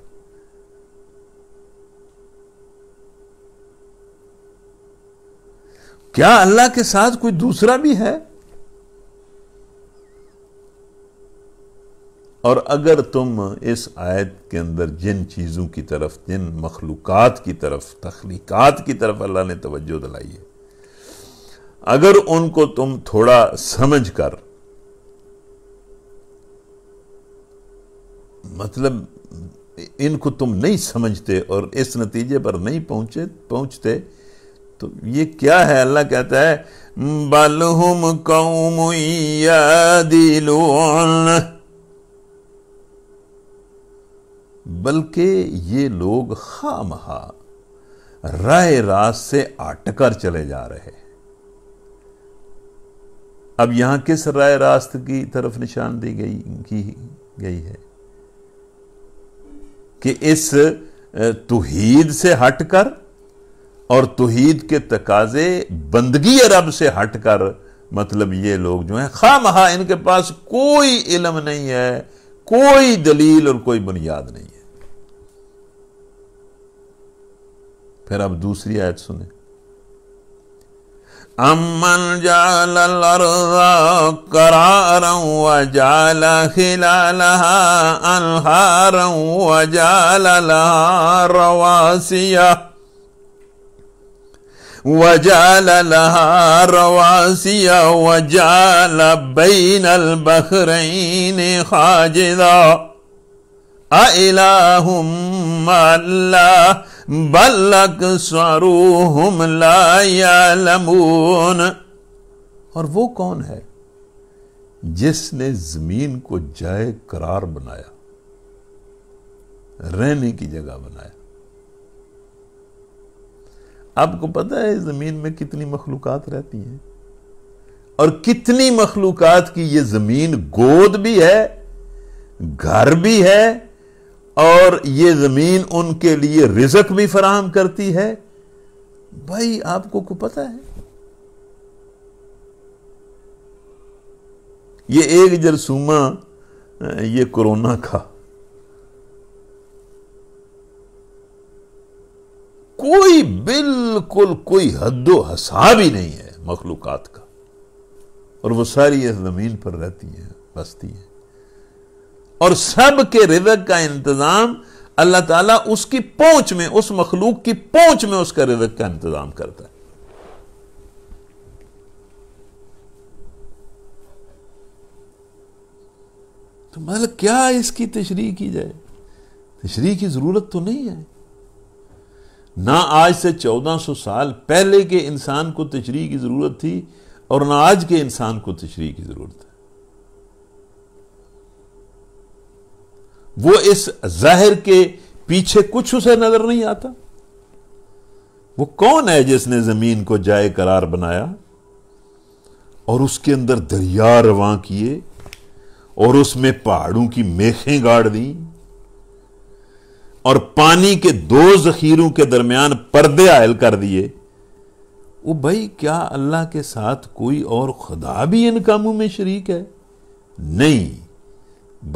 Speaker 1: क्या अल्लाह के साथ कोई दूसरा भी है और अगर तुम इस आयत के अंदर जिन चीज़ों की तरफ जिन मखलूकत की तरफ तख्लीक़ात की तरफ अल्लाह ने तवज्जो दिलाई है अगर उनको तुम थोड़ा समझ कर मतलब इनको तुम नहीं समझते और इस नतीजे पर नहीं पहुंचे पहुंचते तो ये क्या है अल्लाह कहता है बलहुम कौम बल्कि ये लोग खाम राय रास से अटकर चले जा रहे अब यहां किस राय रास्त की तरफ निशान दी गई की गई है कि इस तुहीद से हटकर और तोहीद के तकाजे बंदगी रब से हट कर मतलब ये लोग जो हैं खाम हा इनके पास कोई इलम नहीं है कोई दलील और कोई बुनियाद नहीं है फिर अब दूसरी आयत सुने अमन जाल करार जाल खिलालहा अनहार जाल रवासिया وجعل لها رواسي وجعل بين البحرين حاجزا أإله مع الله بل أكثرهم لا يعلمون اور وہ کون ہے جس نے زمین کو جائے قرار بنایا رہنے کی جگہ بنایا आपको पता है ज़मीन में कितनी मखलूक़ात रहती हैं और कितनी मखलूकत की ये ज़मीन गोद भी है घर भी है और ये ज़मीन उनके लिए रिजक भी फराहम करती है भाई आपको को पता है ये एक जरसूमा ये कोरोना का कोई बिल्कुल कोई हद्दो हसाब ही नहीं है मखलूकत का और वो सारी इस ज़मीन पर रहती हैं बसती हैं और सब के रिजक का इंतज़ाम अल्लाह ताला उसकी पहुंच में उस मखलूक की पहुंच में उसका रिजक का इंतज़ाम करता है तो मतलब क्या इसकी तशरी की जाए तशरी की ज़रूरत तो नहीं है ना आज से 1400 साल पहले के इंसान को तशरी की ज़रूरत थी और ना आज के इंसान को तशरी की ज़रूरत है वो इस जाहिर के पीछे कुछ उसे नज़र नहीं आता वो कौन है जिसने ज़मीन को जाय करार बनाया और उसके अंदर दरिया रवा किए और उसमें पहाड़ों की मेखें गाड़ दी और पानी के दो जखीरों के दरमियान पर्दे आयल कर दिए वो भाई क्या अल्लाह के साथ कोई और खुदा भी इन कामों में शरीक है नहीं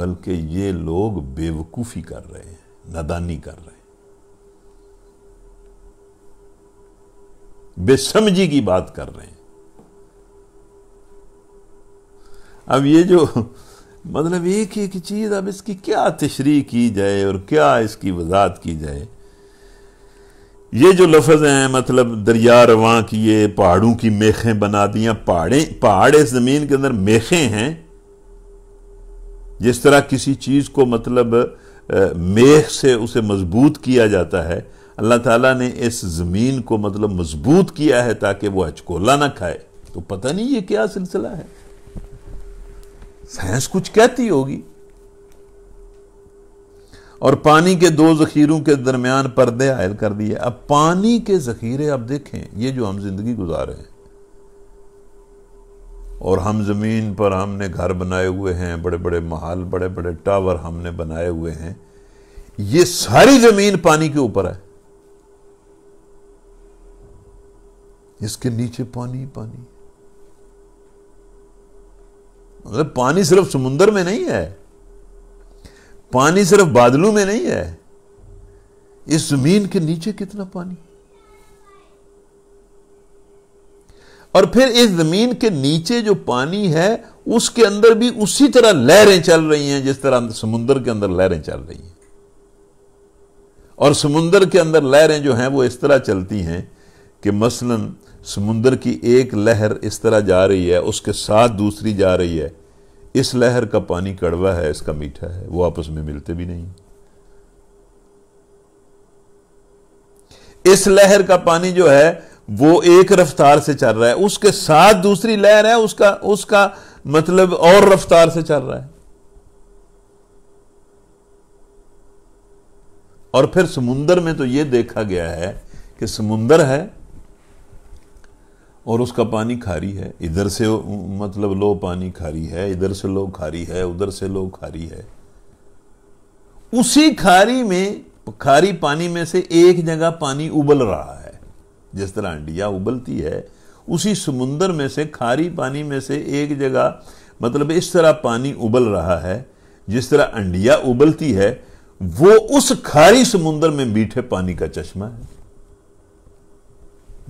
Speaker 1: बल्कि ये लोग बेवकूफ़ी कर रहे हैं नदानी कर रहे हैं बेसमझी की बात कर रहे हैं अब ये जो मतलब एक एक चीज़ अब इसकी क्या तशरी की जाए और क्या इसकी वजात की जाए ये जो लफज हैं मतलब दरिया रवां किए पहाड़ों की मेखें बना दिया पहाड़े पहाड़ ज़मीन के अंदर मेखें हैं जिस तरह किसी चीज़ को मतलब मेख से उसे मजबूत किया जाता है अल्लाह ताला ने इस ज़मीन को मतलब मजबूत किया है ताकि वो अचकोला ना खाए तो पता नहीं ये क्या सिलसिला है साइंस कुछ कहती होगी और पानी के दो जखीरों के दरमियान पर्दे आयल कर दिए अब पानी के जखीरे आप देखें ये जो हम जिंदगी गुजारे हैं और हम ज़मीन पर हमने घर बनाए हुए हैं बड़े बड़े महल बड़े बड़े टावर हमने बनाए हुए हैं ये सारी ज़मीन पानी के ऊपर है इसके नीचे पानी पानी मतलब पानी सिर्फ समुंदर में नहीं है पानी सिर्फ बादलों में नहीं है इस जमीन के नीचे कितना पानी और फिर इस जमीन के नीचे जो पानी है उसके अंदर भी उसी तरह लहरें चल रही हैं जिस तरह समुंदर के अंदर लहरें चल रही हैं और समुंदर के अंदर लहरें जो हैं वो इस तरह चलती हैं कि मसलन समुंदर की एक लहर इस तरह जा रही है उसके साथ दूसरी जा रही है इस लहर का पानी कड़वा है इसका मीठा है वो आपस में मिलते भी नहीं इस लहर का पानी जो है वो एक रफ्तार से चल रहा है उसके साथ दूसरी लहर है उसका उसका मतलब और रफ्तार से चल रहा है और फिर समुंदर में तो ये देखा गया है कि समुंदर है और उसका पानी खारी है इधर से मतलब लो पानी खारी है इधर से लो खारी है उधर से लो खारी है उसी खारी में खारी पानी में से एक जगह पानी उबल रहा है जिस तरह अंडिया उबलती है उसी समुंदर में से खारी पानी में से एक जगह मतलब इस तरह पानी उबल रहा है जिस तरह अंडिया उबलती है वो उस खारी समुंदर में मीठे पानी का चश्मा है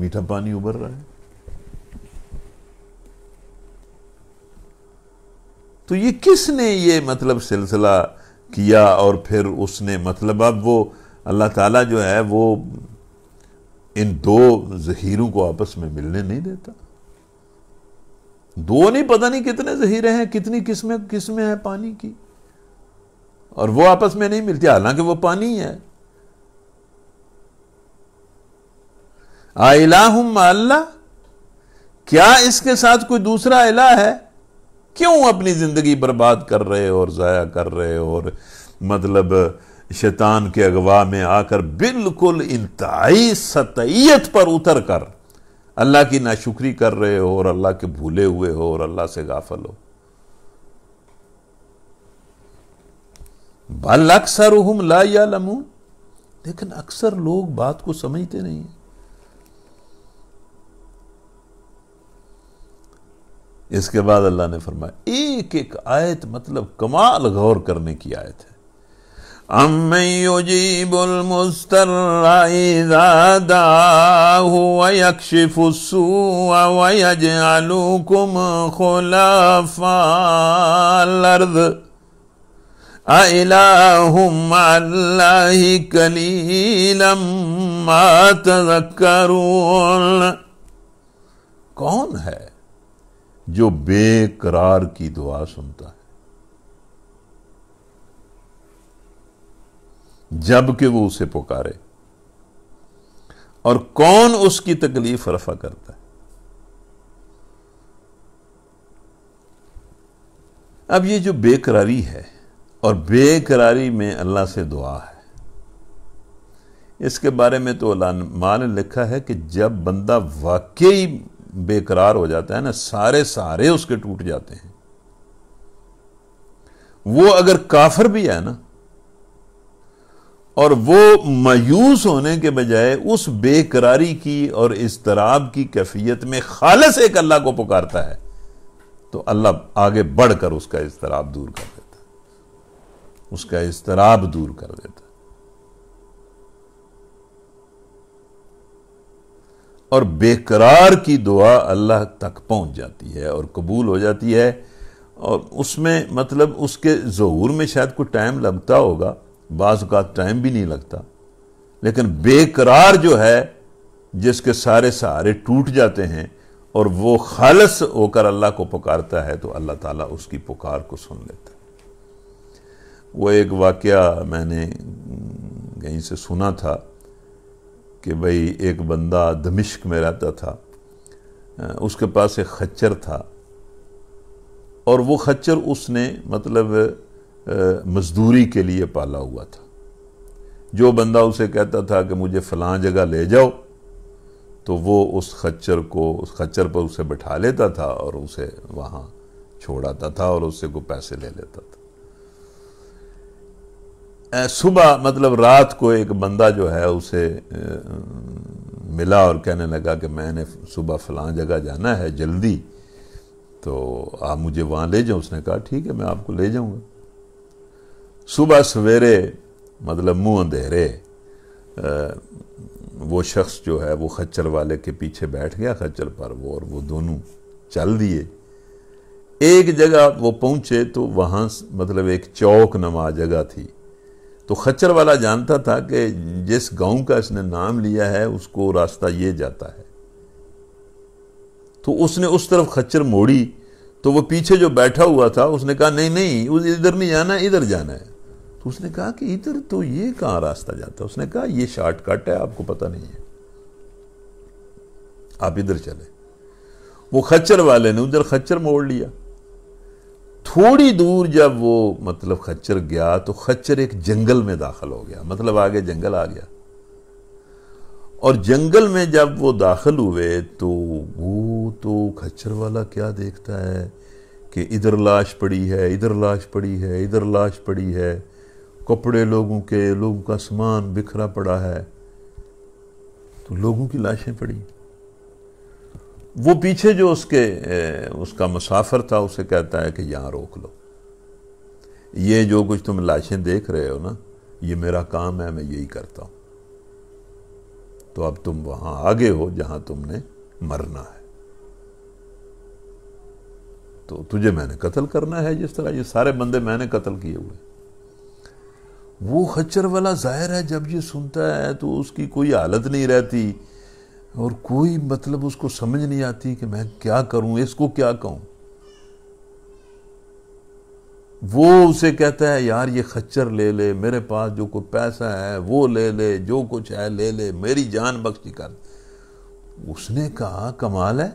Speaker 1: मीठा पानी उबल रहा है तो ये किसने ये मतलब सिलसिला किया और फिर उसने मतलब अब वो अल्लाह ताला जो है वो इन दो जहीरों को आपस में मिलने नहीं देता दो नहीं पता नहीं कितने जहीरे हैं कितनी किस्में किस्में हैं पानी की और वो आपस में नहीं मिलती हालांकि वो पानी है आइला अल्लाह क्या इसके साथ कोई दूसरा इलाह है क्यों अपनी ज़िंदगी बर्बाद कर रहे हो और ज़ाया कर रहे हो और मतलब शैतान के अगवा में आकर बिल्कुल इंतहाई सतयत पर उतर कर अल्लाह की नाशुक्री कर रहे हो और अल्लाह के भूले हुए हो और अल्लाह से गाफल हो बल अक्सर हम ला या लमू लेकिन अक्सर लोग बात को समझते नहीं इसके बाद अल्लाह ने फरमाया एक एक आयत मतलब कमाल गौर करने की आयत है अम्मीबुलमुस्तरुम खुलाफालर्द अलाहुम अल्लाह कलीलम मातकरून कौन है जो बेकरार की दुआ सुनता है जब वो उसे पुकारे और कौन उसकी तकलीफ रफा करता है अब ये जो बेकरारी है और बेकरारी में अल्लाह से दुआ है इसके बारे में तो माँ ने लिखा है कि जब बंदा वाकई बेकरार हो जाता है ना सारे सारे उसके टूट जाते हैं वो अगर काफर भी है ना और वो मायूस होने के बजाय उस बेकरारी की और इसतराब की कैफियत में खालस एक अल्लाह को पुकारता है तो अल्लाह आगे बढ़कर उसका इसतराब दूर कर देता उसका इसतराब दूर कर देता और बेकरार की दुआ अल्लाह तक पहुंच जाती है और कबूल हो जाती है और उसमें मतलब उसके जहूर में शायद कोई टाइम लगता होगा बाज़ का टाइम भी नहीं लगता लेकिन बेकरार जो है जिसके सारे सहारे टूट जाते हैं और वो खालस होकर अल्लाह को पुकारता है तो अल्लाह ताला उसकी पुकार को सुन लेता है वो एक वाक्य मैंने कहीं से सुना था कि भाई एक बंदा दमिश्क में रहता था उसके पास एक खच्चर था और वो खच्चर उसने मतलब मजदूरी के लिए पाला हुआ था जो बंदा उसे कहता था कि मुझे फलां जगह ले जाओ तो वो उस खच्चर को उस खच्चर पर उसे बैठा लेता था और उसे वहाँ छोड़ाता था और उससे को पैसे ले लेता था सुबह मतलब रात को एक बंदा जो है उसे मिला और कहने लगा कि मैंने सुबह फलां जगह जाना है जल्दी तो आप मुझे वहाँ ले जाओ उसने कहा ठीक है मैं आपको ले जाऊँगा सुबह सवेरे मतलब मुँह अंधेरे वो शख्स जो है वो खच्चर वाले के पीछे बैठ गया खच्चर पर वो और वो दोनों चल दिए एक जगह वो पहुँचे तो वहाँ मतलब एक चौक नमा जगह थी तो खच्चर वाला जानता था कि जिस गांव का इसने नाम लिया है उसको रास्ता ये जाता है तो उसने उस तरफ खच्चर मोड़ी तो वो पीछे जो बैठा हुआ था उसने कहा नहीं नहीं इधर नहीं जाना है इधर जाना है तो उसने कहा कि इधर तो ये कहां रास्ता जाता है उसने कहा ये शॉर्टकट है आपको पता नहीं है आप इधर चले वो खच्चर वाले ने उधर खच्चर मोड़ लिया थोड़ी दूर जब वो मतलब खच्चर गया तो खच्चर एक जंगल में दाखिल हो गया मतलब आगे जंगल आ गया और जंगल में जब वो दाखिल हुए तो वो तो खच्चर वाला क्या देखता है कि इधर लाश पड़ी है इधर लाश पड़ी है इधर लाश पड़ी है कपड़े लोगों के लोगों का सामान बिखरा पड़ा है तो लोगों की लाशें पड़ी वो पीछे जो उसके उसका मुसाफर था उसे कहता है कि यहाँ रोक लो ये जो कुछ तुम लाशें देख रहे हो ना ये मेरा काम है मैं यही करता हूँ तो अब तुम वहाँ आगे हो जहाँ तुमने मरना है तो तुझे मैंने कत्ल करना है जिस तरह ये सारे बंदे मैंने कत्ल किए हुए वो खच्चर वाला जाहिर है जब ये सुनता है तो उसकी कोई हालत नहीं रहती और कोई मतलब उसको समझ नहीं आती कि मैं क्या करूं इसको क्या कहूं वो उसे कहता है यार ये खच्चर ले ले मेरे पास जो कोई पैसा है वो ले ले जो कुछ है ले ले मेरी जान बख्शी कर उसने कहा कमाल है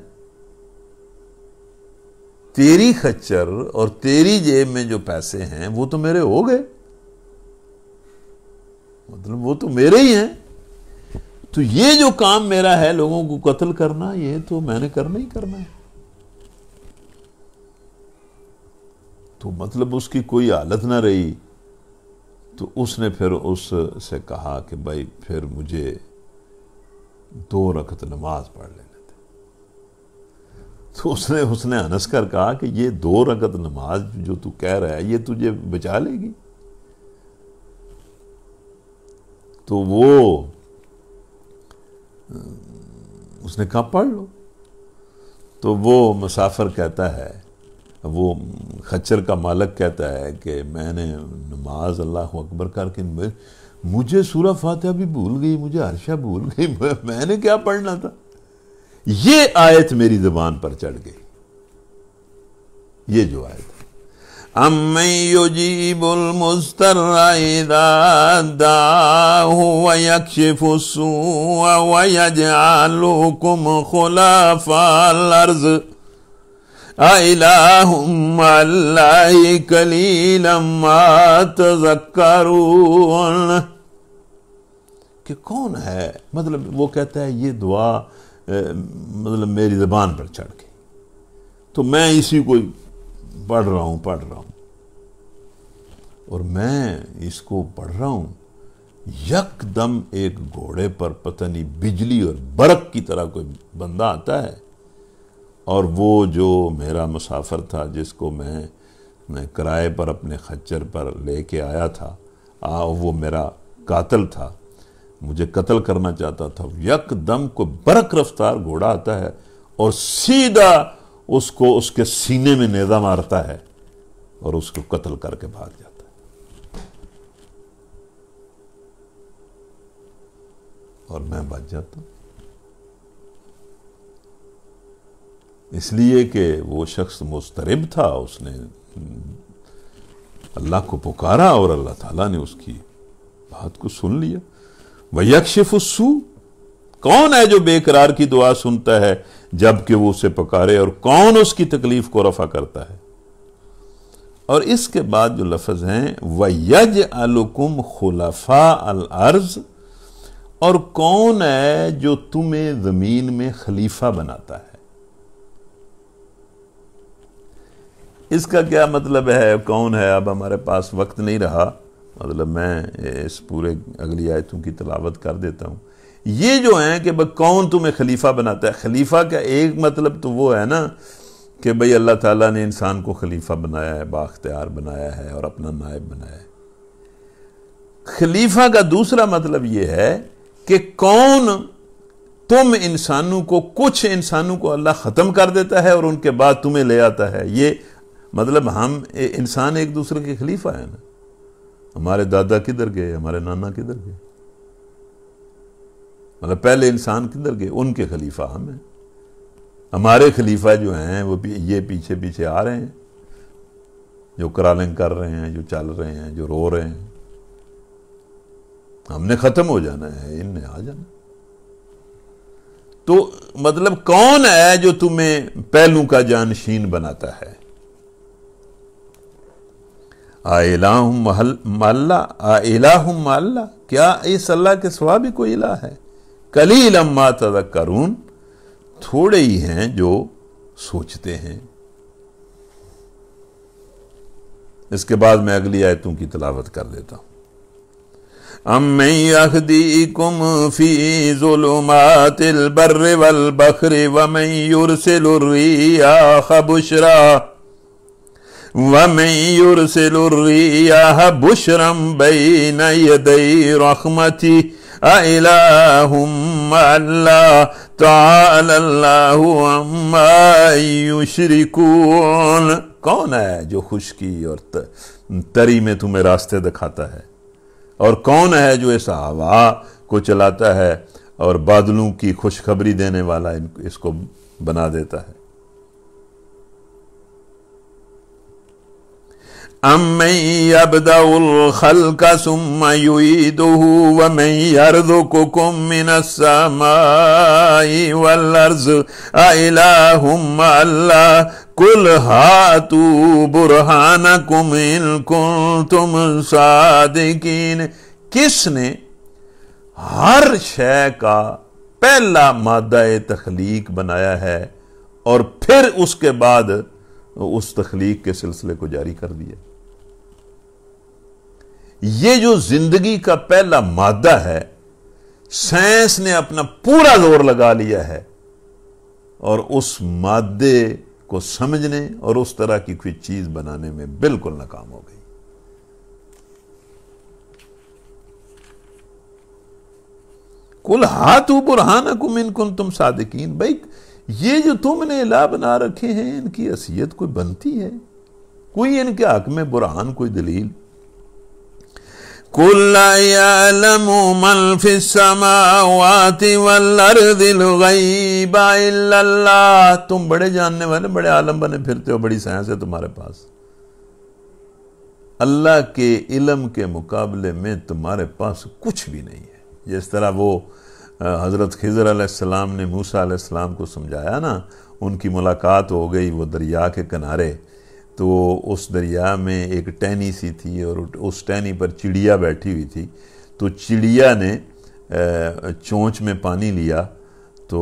Speaker 1: तेरी खच्चर और तेरी जेब में जो पैसे हैं वो तो मेरे हो गए मतलब वो तो मेरे ही हैं तो ये जो काम मेरा है लोगों को कत्ल करना ये तो मैंने करना ही करना है तो मतलब उसकी कोई हालत ना रही तो उसने फिर उससे कहा कि भाई फिर मुझे दो रकत नमाज पढ़ लेने तो उसने उसने हनस कर कहा कि ये दो रकत नमाज जो तू कह रहा है ये तुझे बचा लेगी तो वो उसने कहा पढ़ लो तो वो मुसाफिर कहता है वो खच्चर का मालक कहता है कि मैंने नमाज अल्लाह अकबर करके मुझे सूरह फातह भी भूल गई मुझे हर्षा भूल गई मैंने क्या पढ़ना था ये आयत मेरी जबान पर चढ़ गई ये जो आयत أمن يجيب المضطر إذا دعاه ويكشف السوء ويجعلكم خلاف الأرض أإله مع الله قليلا ما تذكرون کہ کون ہے مطلب وہ کہتا ہے یہ دعا مطلب میری زبان پر چڑھ گئی تو میں اسی کو पढ़ रहा हूँ पढ़ रहा हूँ और मैं इसको पढ़ रहा हूँ यकदम एक घोड़े पर पता नहीं बिजली और बर्क की तरह कोई बंदा आता है और वो जो मेरा मुसाफिर था जिसको मैं मैं किराए पर अपने खच्चर पर लेके आया था आ वो मेरा कातल था मुझे कत्ल करना चाहता था यकदम कोई बरक रफ्तार घोड़ा आता है और सीधा उसको उसके सीने में नेजा मारता है और उसको कत्ल करके भाग जाता है और मैं बच जाता हूं इसलिए कि वो शख्स मुस्तरब था उसने अल्लाह को पुकारा और अल्लाह ताला ने उसकी बात को सुन लिया वह यक्षिफ कौन है जो बेकरार की दुआ सुनता है जबकि वो उसे पकारे और कौन उसकी तकलीफ को रफा करता है और इसके बाद जो लफज हैं यज अलुकुम खुलाफा अल अर्ज और कौन है जो तुम्हें जमीन में खलीफा बनाता है इसका क्या मतलब है कौन है अब हमारे पास वक्त नहीं रहा मतलब मैं इस पूरे अगली आयतों की तलावत कर देता हूं ये जो है कि भाई कौन तुम्हें खलीफा बनाता है खलीफा का एक मतलब तो वो है ना कि भाई अल्लाह ताला ने इंसान को खलीफा बनाया है बाख्तियार बनाया है और अपना नायब बनाया है खलीफा का दूसरा मतलब ये है कि कौन तुम इंसानों को कुछ इंसानों को अल्लाह ख़त्म कर देता है और उनके बाद तुम्हें ले आता है ये मतलब हम इंसान एक दूसरे के खलीफा है ना हमारे दादा किधर गए हमारे नाना किधर गए मतलब पहले इंसान किधर गए उनके खलीफा हम हैं हमारे खलीफा जो हैं वो ये पीछे पीछे आ रहे हैं जो क्रालिंग कर रहे हैं जो चल रहे हैं जो रो रहे हैं हमने ख़त्म हो जाना है इनने आ जाना तो मतलब कौन है जो तुम्हें पहलू का जानशीन बनाता है आलाहम महल मल्ला आलाहम मल्ला क्या इस अल्लाह के सवा भी कोई इला है कली लम्मा तदक्करून थोड़े ही हैं जो सोचते हैं इसके बाद मैं अगली आयतों की तलावत कर देता हूं कुम फी जुलुमातिल बर्र वल बखर वमई युरसिलुर्रिया बुशरा वमई युरसिलुर्रिया बुशरम बई नई रहमती الله أما يشركون कौन है जो खुशकी और तरी में तुम्हें रास्ते दिखाता है और कौन है जो इस हवा को चलाता है और बादलों की खुशखबरी देने वाला इसको बना देता है أمن يبدأ الخلق ثم يعيده ومن يرزقكم من السماء والأرض أإله مع الله قل هاتوا برهانكم إن كنتم صادقين किसने हर शय का पहला मादा तख्लीक बनाया है और फिर उसके बाद उस तख्लीक के सिलसिले को जारी कर दिया ये जो जिंदगी का पहला मादा है साइंस ने अपना पूरा जोर लगा लिया है और उस मादे को समझने और उस तरह की कोई चीज बनाने में बिल्कुल नाकाम हो गई कुल हाथ बुरहाना नकुम इनकुन तुम सादिकीन भाई ये जो तुमने ला बना रखे हैं इनकी असीयत कोई बनती है कोई इनके हक में बुरहान कोई दलील कुल यलम तुम बड़े जानने वाले बड़े आलम बने फिरते हो बड़ी साइंस है तुम्हारे पास अल्लाह के इलम के मुकाबले में तुम्हारे पास कुछ भी नहीं है जिस तरह वो हज़रत खिजर आसमाम ने मूसा आसमाम को समझाया ना उनकी मुलाकात हो गई वो दरिया के किनारे तो उस दरिया में एक टहनी सी थी और उस टहनी पर चिड़िया बैठी हुई थी तो चिड़िया ने चोंच में पानी लिया तो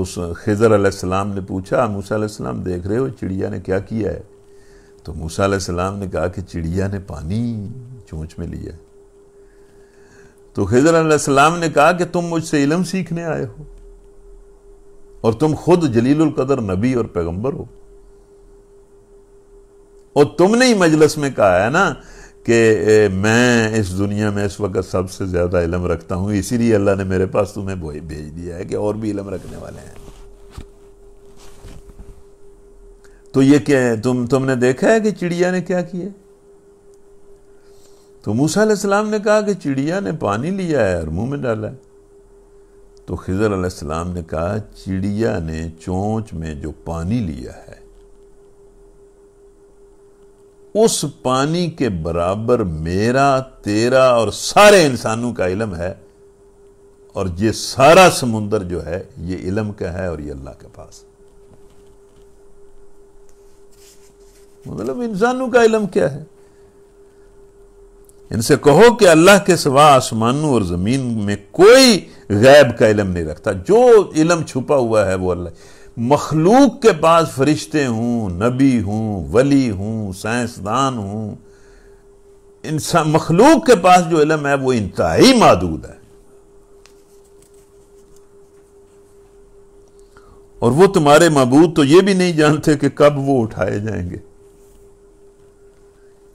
Speaker 1: उस खजर आसमाम ने पूछा मूसा आसमाम देख रहे हो चिड़िया ने क्या किया है तो मूसा आसमाम ने कहा कि चिड़िया ने पानी चोंच में लिया तो खजर सलाम ने कहा कि तुम मुझसे इलम सीखने आए हो और तुम खुद जलील कदर नबी और पैगंबर हो और तुमने ही मजलस में कहा है ना कि मैं इस दुनिया में इस वक्त सबसे ज़्यादा इलम रखता हूं इसीलिए अल्लाह ने मेरे पास तुम्हें भेज दिया है कि और भी इलम रखने वाले हैं तो ये क्या है तुम तुमने देखा है कि चिड़िया ने क्या किया तो मूसा अलैहिस्सलाम ने कहा कि चिड़िया ने पानी लिया है और मुंह में डाला है तो खिजर अलैहिस्सलाम ने कहा चिड़िया ने चोंच में जो पानी लिया है उस पानी के बराबर मेरा तेरा और सारे इंसानों का इलम है और ये सारा समुंदर जो है ये इलम का है और ये अल्लाह के पास मतलब इंसानों का इलम क्या है इनसे कहो कि अल्लाह के सिवा आसमानों और जमीन में कोई गैब का इलम नहीं रखता जो इलम छुपा हुआ है वो अल्लाह मखलूक के पास फरिश्ते हूं नबी हूं वली हूं साइंसदान हूं इंसान मखलूक के पास जो इलम है वो इंतहाई मदूद है और वो तुम्हारे मबूद तो ये भी नहीं जानते कि कब वो उठाए जाएंगे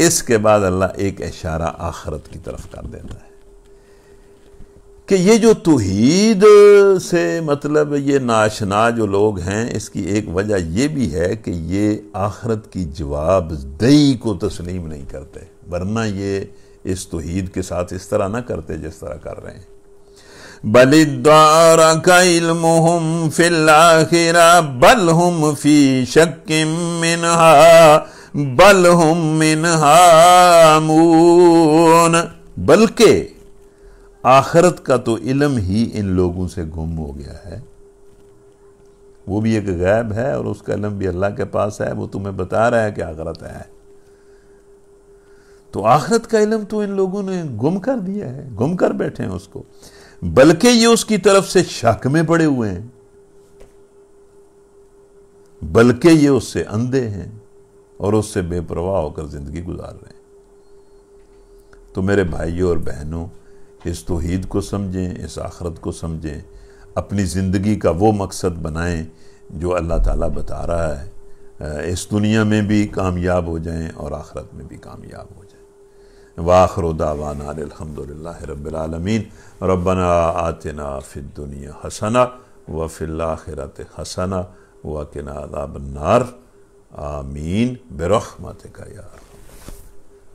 Speaker 1: इसके बाद अल्लाह एक इशारा आखरत की तरफ कर देता है कि ये जो तोहीद से मतलब ये नाशना जो लोग हैं इसकी एक वजह ये भी है कि ये आखरत की जवाब दई को तस्लीम नहीं करते वरना ये इस तुहीद के साथ इस तरह ना करते जिस तरह कर रहे हैं बलिद्वारकम फिल्लाखिरा बल हम फी शक्म मिनहा बल हम मिनहा बल्कि आखरत का तो इलम ही इन लोगों से गुम हो गया है वो भी एक गैब है और उसका इलम भी अल्लाह के पास है वो तुम्हें बता रहा है कि आखरत है तो आखरत का इलम तो इन लोगों ने गुम कर दिया है गुम कर बैठे हैं उसको बल्कि ये उसकी तरफ से शक में पड़े हुए हैं बल्कि ये उससे अंधे हैं और उससे बेपरवाह होकर जिंदगी गुजार रहे हैं तो मेरे भाइयों और बहनों इस तोहद को समझें इस आखरत को समझें अपनी ज़िंदगी का वो मकसद बनाएं जो अल्लाह ताला बता रहा है इस दुनिया में भी कामयाब हो जाएं और आखरत में भी कामयाब हो जाएं वाखर दावाना रबालमीन रबना आतना फ़िर दुनिया हसना व फ़िल्लाखरत हसना व किनाबनार आमीन बेरोमत का यार